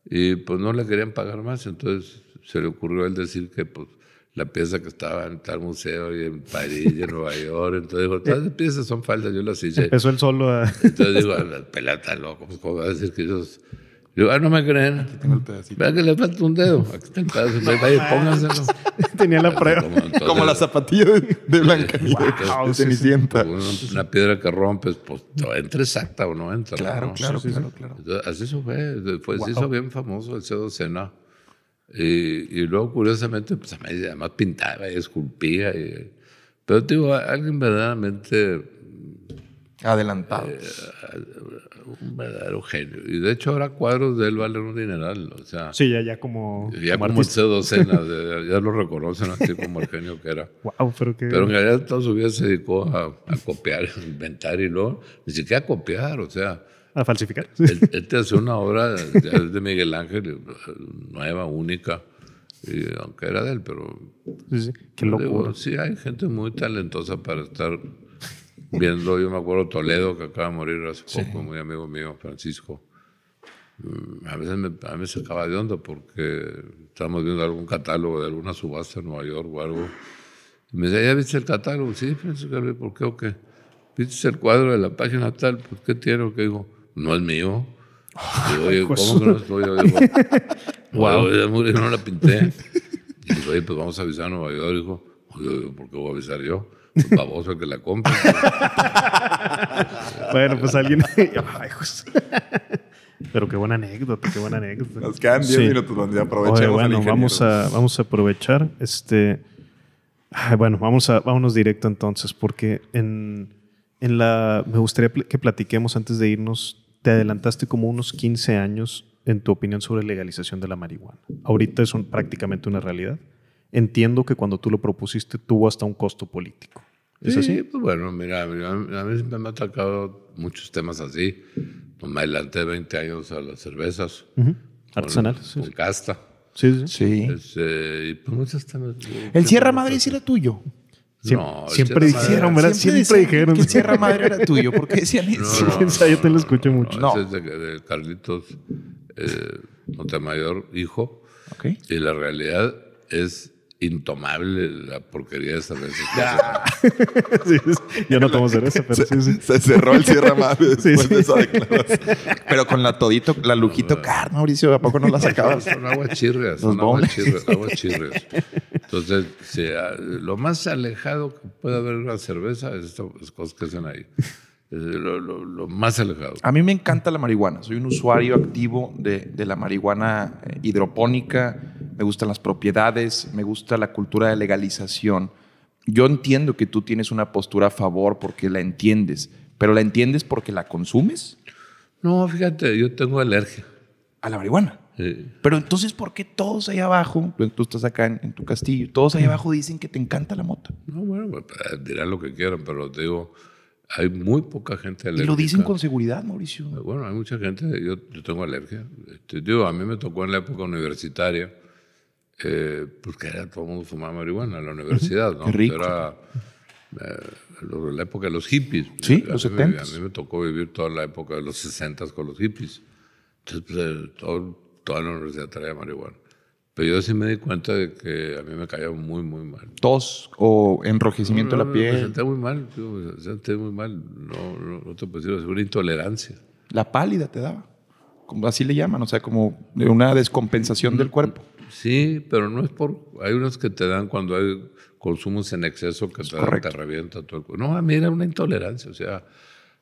B: y pues no le querían pagar más, entonces se le ocurrió a él decir que pues la pieza que estaba en tal museo y en París y en Nueva York. Entonces digo, todas las piezas son falsas, yo las hice. Empezó él solo Entonces digo, ah, pelata loco, pues, a decir que yo... Yo, ah, no me creen. Aquí el pedacito. Vean que le falta un dedo. Aquí está el pedacito. Vaya, pónganselo. Tenía la prueba. Como, la zapatilla de, Blanca wow, sí, una, piedra que rompes, pues entra exacta o no entra. Claro, claro, claro, claro. así eso fue. Después se hizo bien famoso el cedo Sena. Y, luego, curiosamente, pues además pintaba y esculpía. pero digo, alguien verdaderamente... Mm, Adelantado. Eh, un verdadero genio. Y de hecho ahora cuadros de él valen un dineral. O sea, sí,
A: ya, como... Ya como, hace docenas,
B: ya, lo reconocen así como el genio que era. pero, en realidad toda su vida se dedicó a, copiar, inventar y luego, ni siquiera a copiar, o sea, a falsificar. Él, hace una obra de Miguel Ángel nueva, única, y, aunque era de él, pero... Sí, Qué locura. sí, hay gente muy talentosa para estar viendo, yo me acuerdo Toledo, que acaba de morir hace poco, muy amigo mío, Francisco. Mm, a veces me, a mí sacaba de onda porque estábamos viendo algún catálogo de alguna subasta en Nueva York o algo. Y me decía, ¿ya viste el catálogo? Sí, Francisco, ¿por qué o qué? ¿Viste el cuadro de la página tal? ¿Por qué tiene o qué? Digo, no es mío. yo, oye, ¿cómo que no es tuyo? Digo, yo no la pinté. Y digo, oye, pues vamos a avisar a Nueva York. Dijo, oye, ¿por qué voy a avisar yo? Un pues, baboso el que la compre. bueno, pues alguien. Pero qué buena anécdota, qué buena anécdota. Nos quedan 10 minutos donde aprovechemos. bueno, vamos a, vamos
A: a aprovechar. Este, ay, bueno, vamos a, vámonos directo entonces, porque en, en la, me gustaría que platiquemos antes de irnos te adelantaste como unos 15 años en tu opinión sobre la legalización de la marihuana. Ahorita es prácticamente una realidad. Entiendo que cuando tú lo propusiste tuvo hasta un costo político.
B: ¿Es así? Pues bueno, mira, a mí me han atacado muchos temas así. Pues me adelanté 20 años a las cervezas. Artesanales. sí. casta. Sí, sí. Este, pues ¿El
C: Sierra Madrid sí era tuyo? siempre dijeron, ¿verdad? Siempre, dijeron. Que Sierra Madre era tuyo. ¿Por qué decían eso? yo te lo escuché mucho. No, es de,
B: de Carlitos eh, hijo. Y la realidad es intomable la porquería de esta vez
C: ya no tomo cerveza, pero se, sí, sí. Se cerró el cierre amable sí,
B: Pero con la todito, la lujito, car,
C: Mauricio, ¿a poco no la sacabas? son agua
B: chirrias, no Entonces, ah, lo más alejado que puede haber una cerveza es estas cosas que hacen ahí. Lo, más alejado. A mí me encanta la marihuana. Soy un
C: usuario activo de, de la marihuana eh, hidropónica, me gustan las propiedades, me gusta la cultura de legalización. Yo entiendo que tú tienes una postura a favor porque la entiendes, pero ¿la entiendes porque la consumes?
B: No, fíjate, yo tengo alergia. ¿A la marihuana? Sí.
C: Pero entonces, ¿por qué todos ahí abajo, tú estás acá
B: en, tu castillo,
C: todos ahí mm. abajo dicen que te encanta la moto? No, bueno, pues,
B: dirán lo que quieran, pero te digo, hay muy poca gente alérgica. Y lo dicen con
C: seguridad, Mauricio.
B: Bueno, hay mucha gente, yo, yo tengo alergia. Este, digo, a mí me tocó en la época universitaria porque eh, pues era todo mundo fumaba marihuana en la universidad, ¿no? rico. Era eh, la época de los hippies. Sí, los 70. A mí me tocó vivir toda la época de los 60 con los hippies. Entonces, pues, eh, todo, toda la universidad traía marihuana. Pero yo sí me di cuenta de que a mí me caía muy, muy mal.
C: ¿Tos o enrojecimiento de la mm, piel? Me senté
B: muy mal, me sentía muy mal. No, te puedo decir, una intolerancia. ¿La pálida te daba? Como así le llaman, o sea,
C: como una descompensación del
B: mm, cuerpo. Sí, pero no es por... Hay unos que te dan cuando hay consumos en exceso que te, revienta todo el No, a mí era una intolerancia, o sea,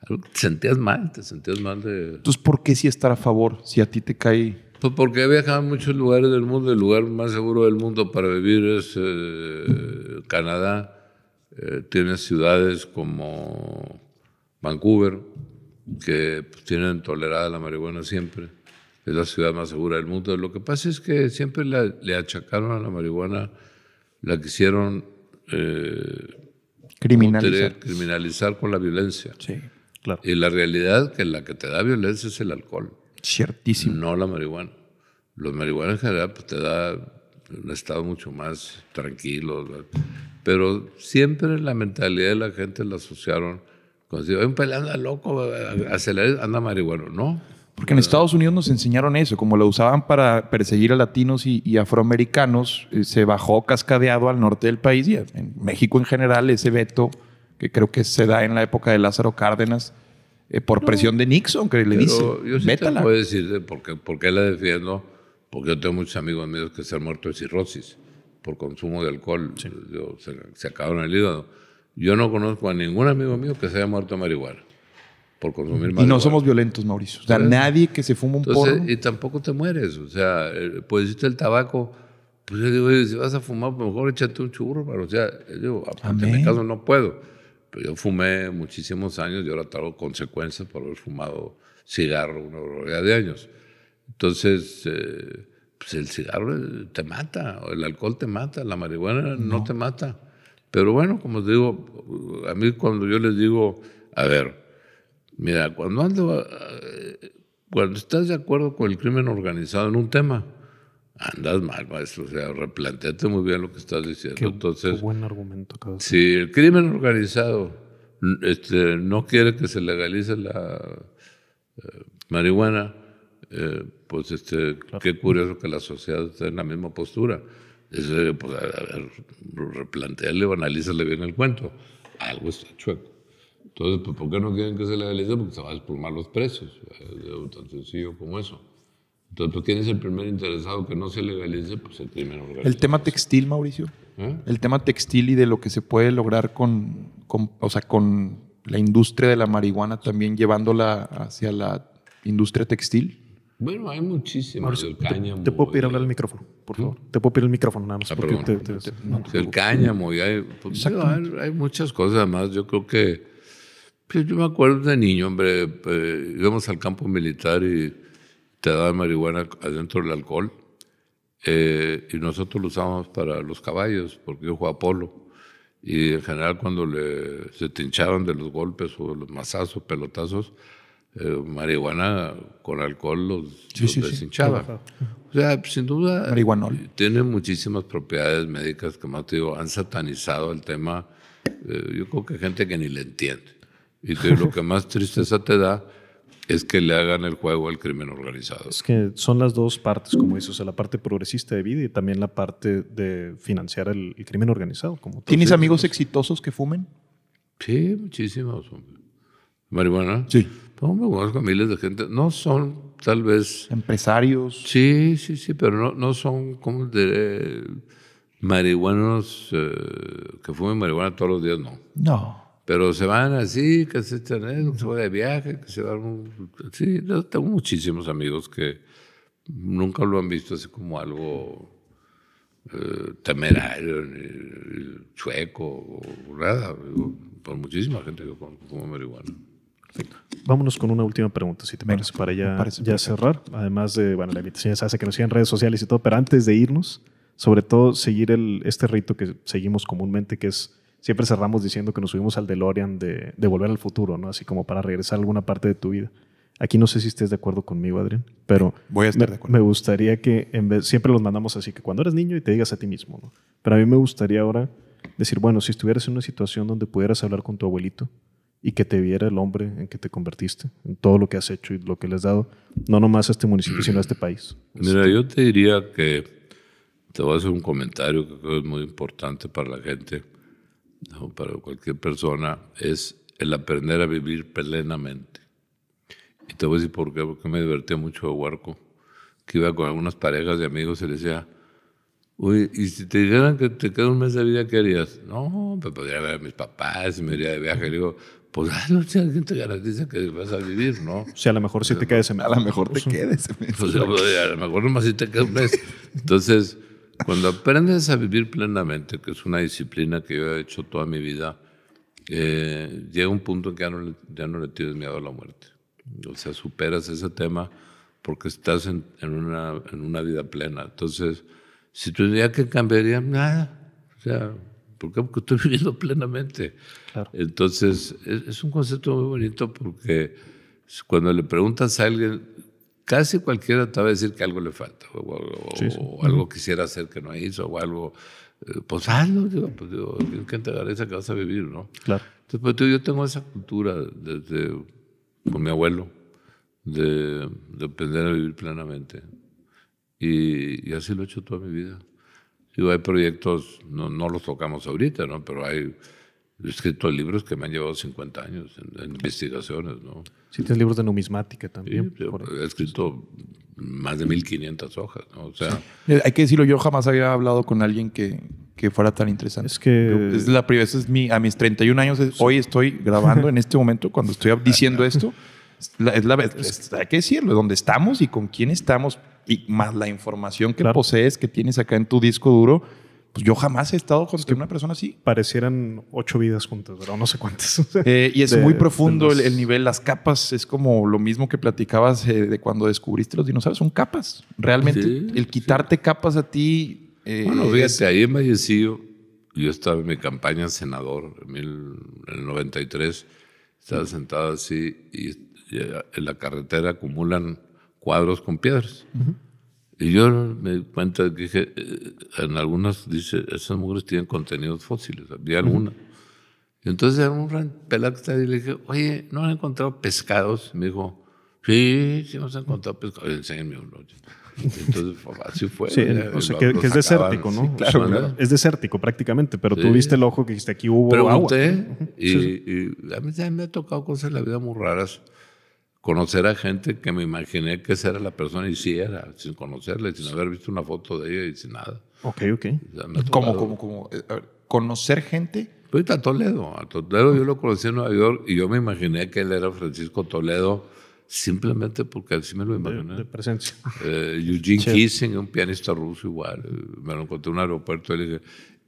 B: te sentías mal, te sentías mal de...
C: Entonces, ¿por qué sí estar a favor si a ti te cae...?
B: Pues porque he viajado a muchos lugares del mundo, el lugar más seguro del mundo para vivir es eh, Canadá. Eh, tiene ciudades como Vancouver, que pues, tienen tolerada la marihuana siempre es la ciudad más segura del mundo. Lo que pasa es que siempre le achacaron a la marihuana, la quisieron eh,
C: criminalizar.
B: criminalizar con la violencia. Sí, claro. Y la realidad que la que te da violencia es el alcohol. Ciertísimo. No la marihuana. Los marihuana en general pues, te da un estado mucho más tranquilo. Pero siempre la mentalidad de la gente la asociaron con, un anda loco, acelera, anda marihuana. No, porque en
C: Estados Unidos nos enseñaron eso, como lo usaban para perseguir a latinos y, afroamericanos, eh, se bajó cascadeado al norte del país y en México en general ese veto, que creo que se da en la época de Lázaro Cárdenas, eh, por presión de Nixon, que le dice, yo sí vétala. puedo
B: decirte por qué, le la defiendo, porque yo tengo muchos amigos míos que se han muerto de cirrosis por consumo de alcohol, se, se acabaron el hígado. Yo no conozco a ningún amigo mío que se haya muerto de marihuana consumir Y no somos
C: violentos, Mauricio. O sea, nadie que se fuma un Entonces,
B: Y tampoco te mueres. O sea, eh, pues te el tabaco. Pues yo digo, si vas a fumar, pues, mejor échate un churro, pero o sea, yo digo, aparte, en este mi caso no puedo. Pero yo fumé muchísimos años y ahora traigo consecuencias por haber fumado cigarro una hora de años. Entonces, eh, pues el cigarro eh, te mata, el alcohol te mata, la marihuana no. te mata. Pero bueno, como te digo, a mí cuando yo les digo, a ver, Mira, cuando, ando, eh, cuando estás de acuerdo con el crimen organizado en un tema, andas mal, maestro. O sea, replanteate muy bien lo que estás diciendo. Entonces, buen argumento. Si el crimen organizado este, no quiere que se legalice la eh, marihuana, eh, pues este, qué curioso que la sociedad esté en la misma postura. Replantearle pues, a ver, o analízale bien el cuento. Algo está chueco. Entonces, pues, ¿por qué no quieren que se legalice? Porque se van a expulmar los precios. Es eh, tan sencillo como eso. Entonces, pues, ¿quién es el primer interesado que no se legalice? Pues el primero El tema
C: textil, Mauricio. ¿Eh? El tema textil y de lo que se puede lograr con, con, o sea, con la industria de la marihuana también llevándola hacia la industria textil.
B: Bueno, hay muchísimas. Mauricio, el cáñamo, te,
C: puedo pedir hablar el micrófono, por ¿Mm? favor. Te puedo pedir el micrófono nada más.
A: Ah, porque
B: el cáñamo, y hay, pues, hay muchas cosas más. Yo creo que yo me acuerdo de niño, hombre, pues, íbamos al campo militar y te daban marihuana adentro del alcohol. Eh, y nosotros lo usábamos para los caballos, porque yo jugaba polo. Y en general cuando le, se tinchaban de los golpes o los mazazos, pelotazos, eh, marihuana con alcohol los, sí, deshinchaba. O sea, sin duda, tiene muchísimas propiedades médicas que más te digo, han satanizado el tema. Eh, yo creo que hay gente que ni le entiende. Y lo que más tristeza te da es que le hagan el juego al crimen organizado. Es
A: que son las dos partes, como dices, o sea, la parte progresista de vida y también la parte de financiar el, crimen organizado. Como ¿Tienes amigos
C: exitosos que fumen?
A: Sí,
B: muchísimos. ¿Marihuana? Sí. No, conozco miles de gente. No son, tal vez... Empresarios. Sí, sí, sí, pero no, no son, como diré? Marihuanos eh, que fumen marihuana todos los días, no. No. Pero se van así, que se, que se van de viaje, que se van... Sí, tengo muchísimos amigos que nunca lo han visto así como algo eh, temerario, chueco, nada. por muchísima gente que como marihuana.
A: Perfecto. Vámonos con una última pregunta, si te parece, para ya, cerrar. Además de, bueno, la invitación se hace que nos sigan redes sociales y todo, pero antes de irnos, sobre todo seguir el, este rito que seguimos comúnmente, que es siempre cerramos diciendo que nos subimos al DeLorean de, de volver al futuro, ¿no? Así como para regresar a alguna parte de tu vida. Aquí no sé si estés de acuerdo conmigo, Adrián, pero me, gustaría que en siempre los mandamos así, que cuando eres niño y te digas a ti mismo, ¿no? Pero a mí me gustaría ahora decir, bueno, si estuvieras en una situación donde pudieras hablar con tu abuelito y que te viera el hombre en que te convertiste, en todo lo que has hecho y lo que le has dado, no nomás a este municipio, sino a este país.
B: Mira, yo te diría que te voy a hacer un comentario que creo es muy importante para la gente para cualquier persona es el aprender a vivir plenamente. Y te voy a decir por qué, porque me divertía mucho de Huarco, que iba con algunas parejas de amigos y les decía, uy, ¿y si te dijeran que te queda un mes de vida, qué harías? No, me podría ver a mis papás, me iría de viaje. Le digo, pues ah, no te garantiza que vas a vivir, no? O sea, a lo mejor si te pues, quedes A lo mejor te quedes pues, A lo mejor nomás si te quedas un mes. Entonces... Cuando aprendes a vivir plenamente, que es una disciplina que yo he hecho toda mi vida, eh, llega un punto en que ya no, le, tienes miedo a la muerte. O sea, superas ese tema porque estás en, una, en una vida plena. Entonces, si tuviera que cambiaría, nada. O sea, ¿por qué? Porque estoy viviendo plenamente. Claro. Entonces, es, un concepto muy bonito porque cuando le preguntas a alguien, casi cualquiera te va a decir que algo le falta, o, algo quisiera hacer que no hizo, o algo, eh, pues hazlo, digo, pues digo, tienes que entregar esa que vas a vivir, ¿no? Claro. Entonces, pues, yo tengo esa cultura desde con mi abuelo, de, aprender a vivir plenamente. Y, así lo he hecho toda mi vida. Digo, hay proyectos, no, no los tocamos ahorita, ¿no? Pero hay He escrito libros que me han llevado 50 años en, investigaciones, ¿no? Sí, tienes libros de
C: numismática también.
B: he escrito más de 1500 hojas, O sea,
C: eh, Hay que decirlo, yo jamás había hablado con alguien que, que fuera tan interesante. Es que... es la primera es a mis 31 años, hoy estoy grabando en este momento, cuando estoy diciendo esto, es la, hay que decirlo, dónde estamos y con quién estamos, y más la información que posees, que tienes acá en tu disco duro, pues yo jamás he estado con que una persona así. Parecieran ocho vidas juntas, pero No sé cuántas. Eh, y es muy profundo el, nivel, las capas, es como lo mismo que platicabas eh, de cuando descubriste los dinosaurios, son capas. Realmente, el quitarte capas a ti...
B: Eh, bueno, fíjate, ahí en Vallecillo, yo estaba en mi campaña senador en el 93, estaba sentado así y en la carretera acumulan cuadros con piedras. Y yo me di cuenta que dije, eh, en algunas, dice, esas mujeres tienen contenidos fósiles, había alguna. Y entonces era un pelacta y le dije, oye, ¿no han encontrado pescados? Y me dijo, sí, sí hemos encontrado pescados. Enséñame uno. Entonces pues, así fue. Sí, o sea, que, es desértico, ¿no? claro, claro,
A: Es desértico prácticamente, pero tú viste el ojo que dijiste, aquí hubo Pregunté, agua.
B: Y, a mí me ha tocado cosas en la vida muy raras conocer a gente que me imaginé que esa era la persona y sí era, sin conocerle, sin haber visto una foto de ella y sin nada. Ok, ok. ¿Cómo, cómo, cómo? Eh,
C: ¿Conocer gente? Pues a Toledo.
B: A Toledo yo lo conocí en Nueva York y yo me imaginé que él era Francisco Toledo simplemente porque así me lo imaginé. De, presencia. Eh, Eugene Kissing, un pianista ruso igual. Eh, me lo encontré en un aeropuerto y le dije,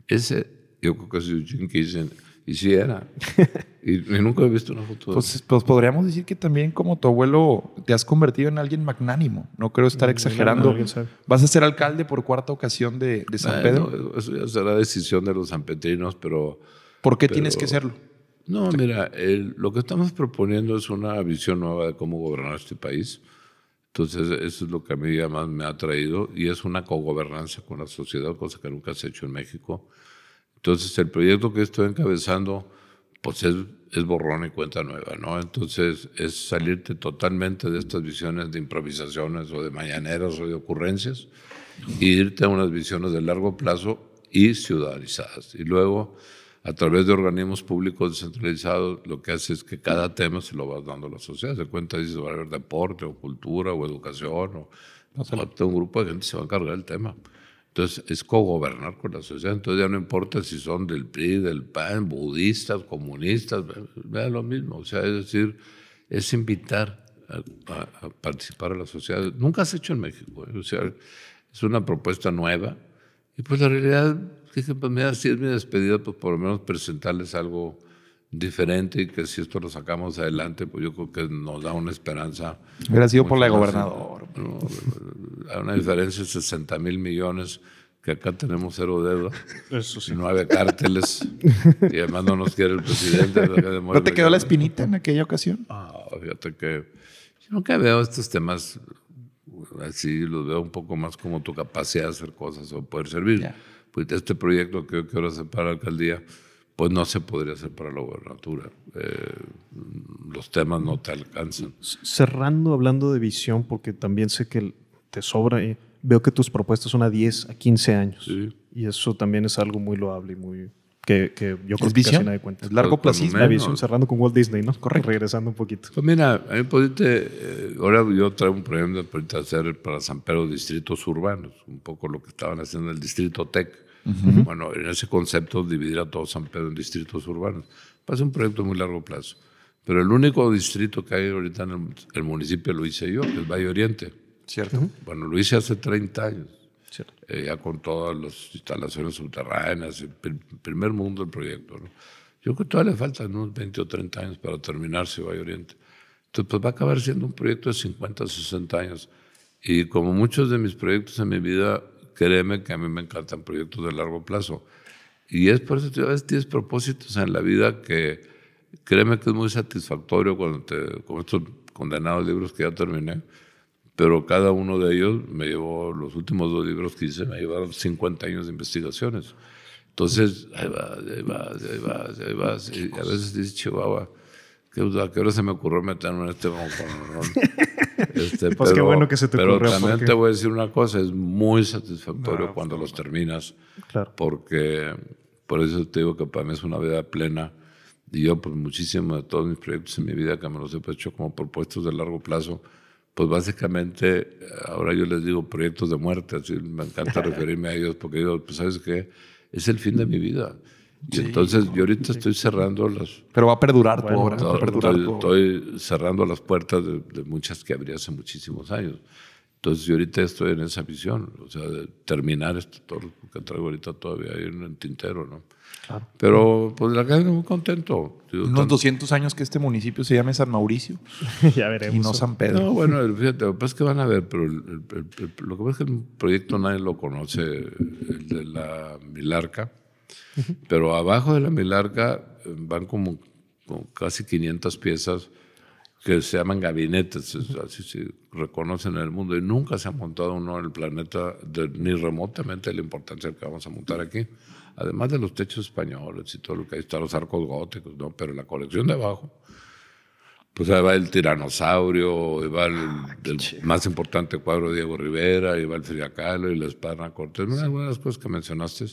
B: ese, yo creo que es Eugene Kissing. Y sí era. y, nunca he visto una foto. Pues,
C: pues, podríamos decir que también como tu abuelo te has convertido en alguien magnánimo. No creo estar exagerando. Vas a ser alcalde por cuarta ocasión de, San Pedro. eso
B: ya será decisión de los sanpetrinos, pero... ¿Por qué tienes que serlo? No, mira, lo que estamos proponiendo es una visión nueva de cómo gobernar este país. Entonces, eso es lo que a mí más me ha traído y es una cogobernanza con la sociedad, cosa que nunca se ha hecho en México. Entonces, el proyecto que estoy encabezando, pues es, es borrón y cuenta nueva, ¿no? Entonces, es salirte totalmente de estas visiones de improvisaciones o de mañaneras o de ocurrencias e irte a unas visiones de largo plazo y ciudadanizadas. Y luego, a través de organismos públicos descentralizados, lo que hace es que cada tema se lo vas dando a la sociedad. Se cuenta, dice va a haber deporte o cultura o educación. O, o, un grupo de gente se va a encargar del tema. Entonces es co-gobernar con la sociedad, entonces ya no importa si son del PRI, del PAN, budistas, comunistas, vea lo mismo, o sea, es decir, es invitar a, participar a la sociedad. Nunca se ha hecho en México, ¿eh? o sea, es una propuesta nueva. Y pues la realidad, dije, pues mira, si es mi despedida, pues por lo menos presentarles algo diferente y que si esto lo sacamos adelante, pues yo creo que nos da una esperanza. Gracias por la gobernadora hay una diferencia de 60 mil millones que acá tenemos cero deuda, Eso sí. nueve cárteles, y además no nos quiere el presidente. ¿No te quedó la espinita
C: en aquella ocasión? Ah,
B: fíjate que yo nunca veo estos temas así, los veo un poco más como tu capacidad de hacer cosas o poder servir. Pues este proyecto que yo quiero hacer para la alcaldía, pues no se podría hacer para la gobernatura. Eh, los temas no te alcanzan.
A: Cerrando, hablando de visión, porque también sé que te sobra. Y veo que tus propuestas son a 10, a 15 años. Y eso
B: también es algo muy loable y muy... Que, yo creo largo plazo.
A: cerrando con Walt Disney, ¿no? Correcto. Regresando un poquito. Pues
B: mira, a mí podiste, pues, eh, ahora yo traigo un proyecto para hacer para San Pedro distritos urbanos, un poco lo que estaban haciendo el distrito TEC. Bueno, en ese concepto dividir a todo San Pedro en distritos urbanos. Pasa un proyecto muy largo plazo. Pero el único distrito que hay ahorita en el, municipio lo hice yo, el Valle Oriente. Cierto. Bueno, lo hice hace 30 años. Cierto. Eh, ya con todas las instalaciones subterráneas, el primer mundo del proyecto. ¿no? Yo creo que todavía le faltan unos 20 o 30 años para terminarse Valle Oriente. Entonces, pues va a acabar siendo un proyecto de 50 o 60 años. Y como muchos de mis proyectos en mi vida, créeme que a mí me encantan proyectos de largo plazo. Y es por eso que a veces tienes propósitos en la vida que créeme que es muy satisfactorio cuando te, con estos condenados libros que ya terminé, pero cada uno de ellos me llevó, los últimos dos libros que hice me llevaron 50 años de investigaciones. Entonces, ahí vas, ahí vas, ahí vas, Y a veces dices, Chihuahua, ¿qué, ¿a qué hora se me ocurrió meterme en este monjón? Este, pues qué bueno que se te Pero también te voy a decir una cosa, es muy satisfactorio ah, cuando los terminas. Claro. Porque por eso te digo que para mí es una vida plena. Y yo, pues muchísimos de todos mis proyectos en mi vida que me los he hecho como propuestos de largo plazo, pues básicamente, ahora yo les digo proyectos de muerte, me encanta referirme a ellos, porque ellos, pues, sabes qué, es el fin de mi vida. Y entonces yo ahorita estoy cerrando las... Pero va a perdurar tu obra. estoy, cerrando las puertas de, de muchas que abrí hace muchísimos años. Entonces, yo ahorita estoy en esa visión, o sea, de terminar esto todo que traigo ahorita todavía ahí en el tintero, ¿no? Claro. Pero, pues, la gente muy contento. Unos 200 años que este municipio se llame San Mauricio.
C: ya veremos. no San Pedro. No,
B: bueno, fíjate, lo que pasa es que van a ver, pero lo que pasa es que el proyecto nadie lo conoce, el de la Milarca. Pero abajo de la Milarca eh, van como casi 500 piezas que se llaman gabinetes, así se reconocen en el mundo, y nunca se ha montado uno en el planeta ni remotamente la importancia que vamos a montar aquí. Además de los techos españoles y todo lo que hay, están los arcos góticos, ¿no? pero la colección de abajo, pues ahí va el tiranosaurio, ahí va el, ah, más importante cuadro de Diego Rivera, ahí va el friacalo y la Esparna Cortés, una de las cosas que mencionaste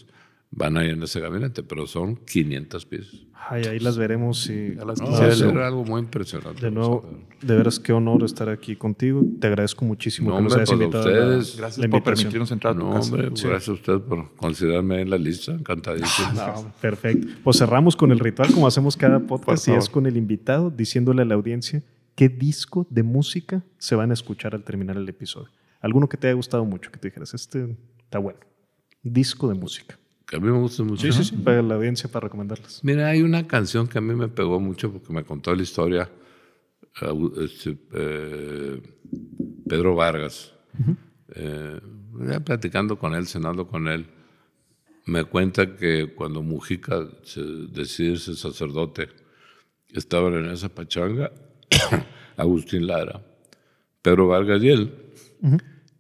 B: van a ir en ese gabinete, pero son 500 piezas.
A: ahí las veremos y las algo muy impresionante. De nuevo, de veras qué honor estar aquí contigo. Te agradezco muchísimo que nos hayas invitado. Ustedes,
B: gracias por permitirnos entrar tu no, casa. Gracias a ustedes por considerarme en la lista. Encantadísimo. Ah,
A: perfecto. Pues cerramos con el ritual como hacemos cada podcast y es con el invitado diciéndole a la audiencia qué disco de música se van a escuchar al terminar el episodio. Alguno que te haya gustado mucho, que te dijeras, este está bueno. Disco de música que a mí me gusta mucho. Sí, sí, para la audiencia, para recomendarlas.
B: Mira, hay una canción que a mí me pegó mucho porque me contó la historia este, eh, Pedro Vargas. Eh, platicando con él, cenando con él, me cuenta que cuando Mujica se decide ser sacerdote, estaban en esa pachanga Agustín Lara, Pedro Vargas y él.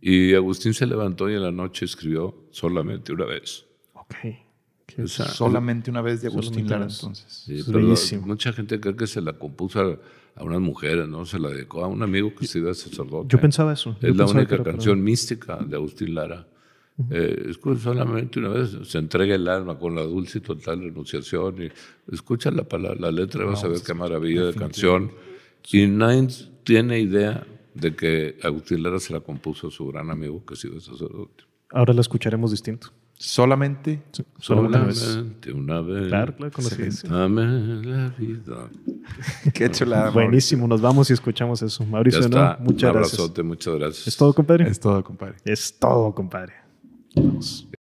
B: Y Agustín se levantó y en la noche escribió solamente una vez solamente una vez de Agustín Lara, entonces. mucha gente cree que se la compuso a, unas mujeres, ¿no? Se la dedicó a un amigo que se iba sacerdote. Yo pensaba eso. Es la única canción mística de Agustín Lara. Eh, escucha pues solamente una vez, se entrega el alma con la dulce y total renunciación. Y escucha la, letra, y vas a ver qué maravilla de canción. Y nadie tiene idea de que Agustín Lara se la compuso a su gran amigo que ha sido sacerdote.
A: Ahora la escucharemos distinto. Solamente, solamente, una vez. Claro, claro,
B: la vida. Qué chulada. Buenísimo,
A: nos vamos y escuchamos eso. Mauricio, ¿no? muchas Un abrazote, muchas gracias. ¿Es todo, compadre? Es todo, compadre. Es todo, compadre. Vamos.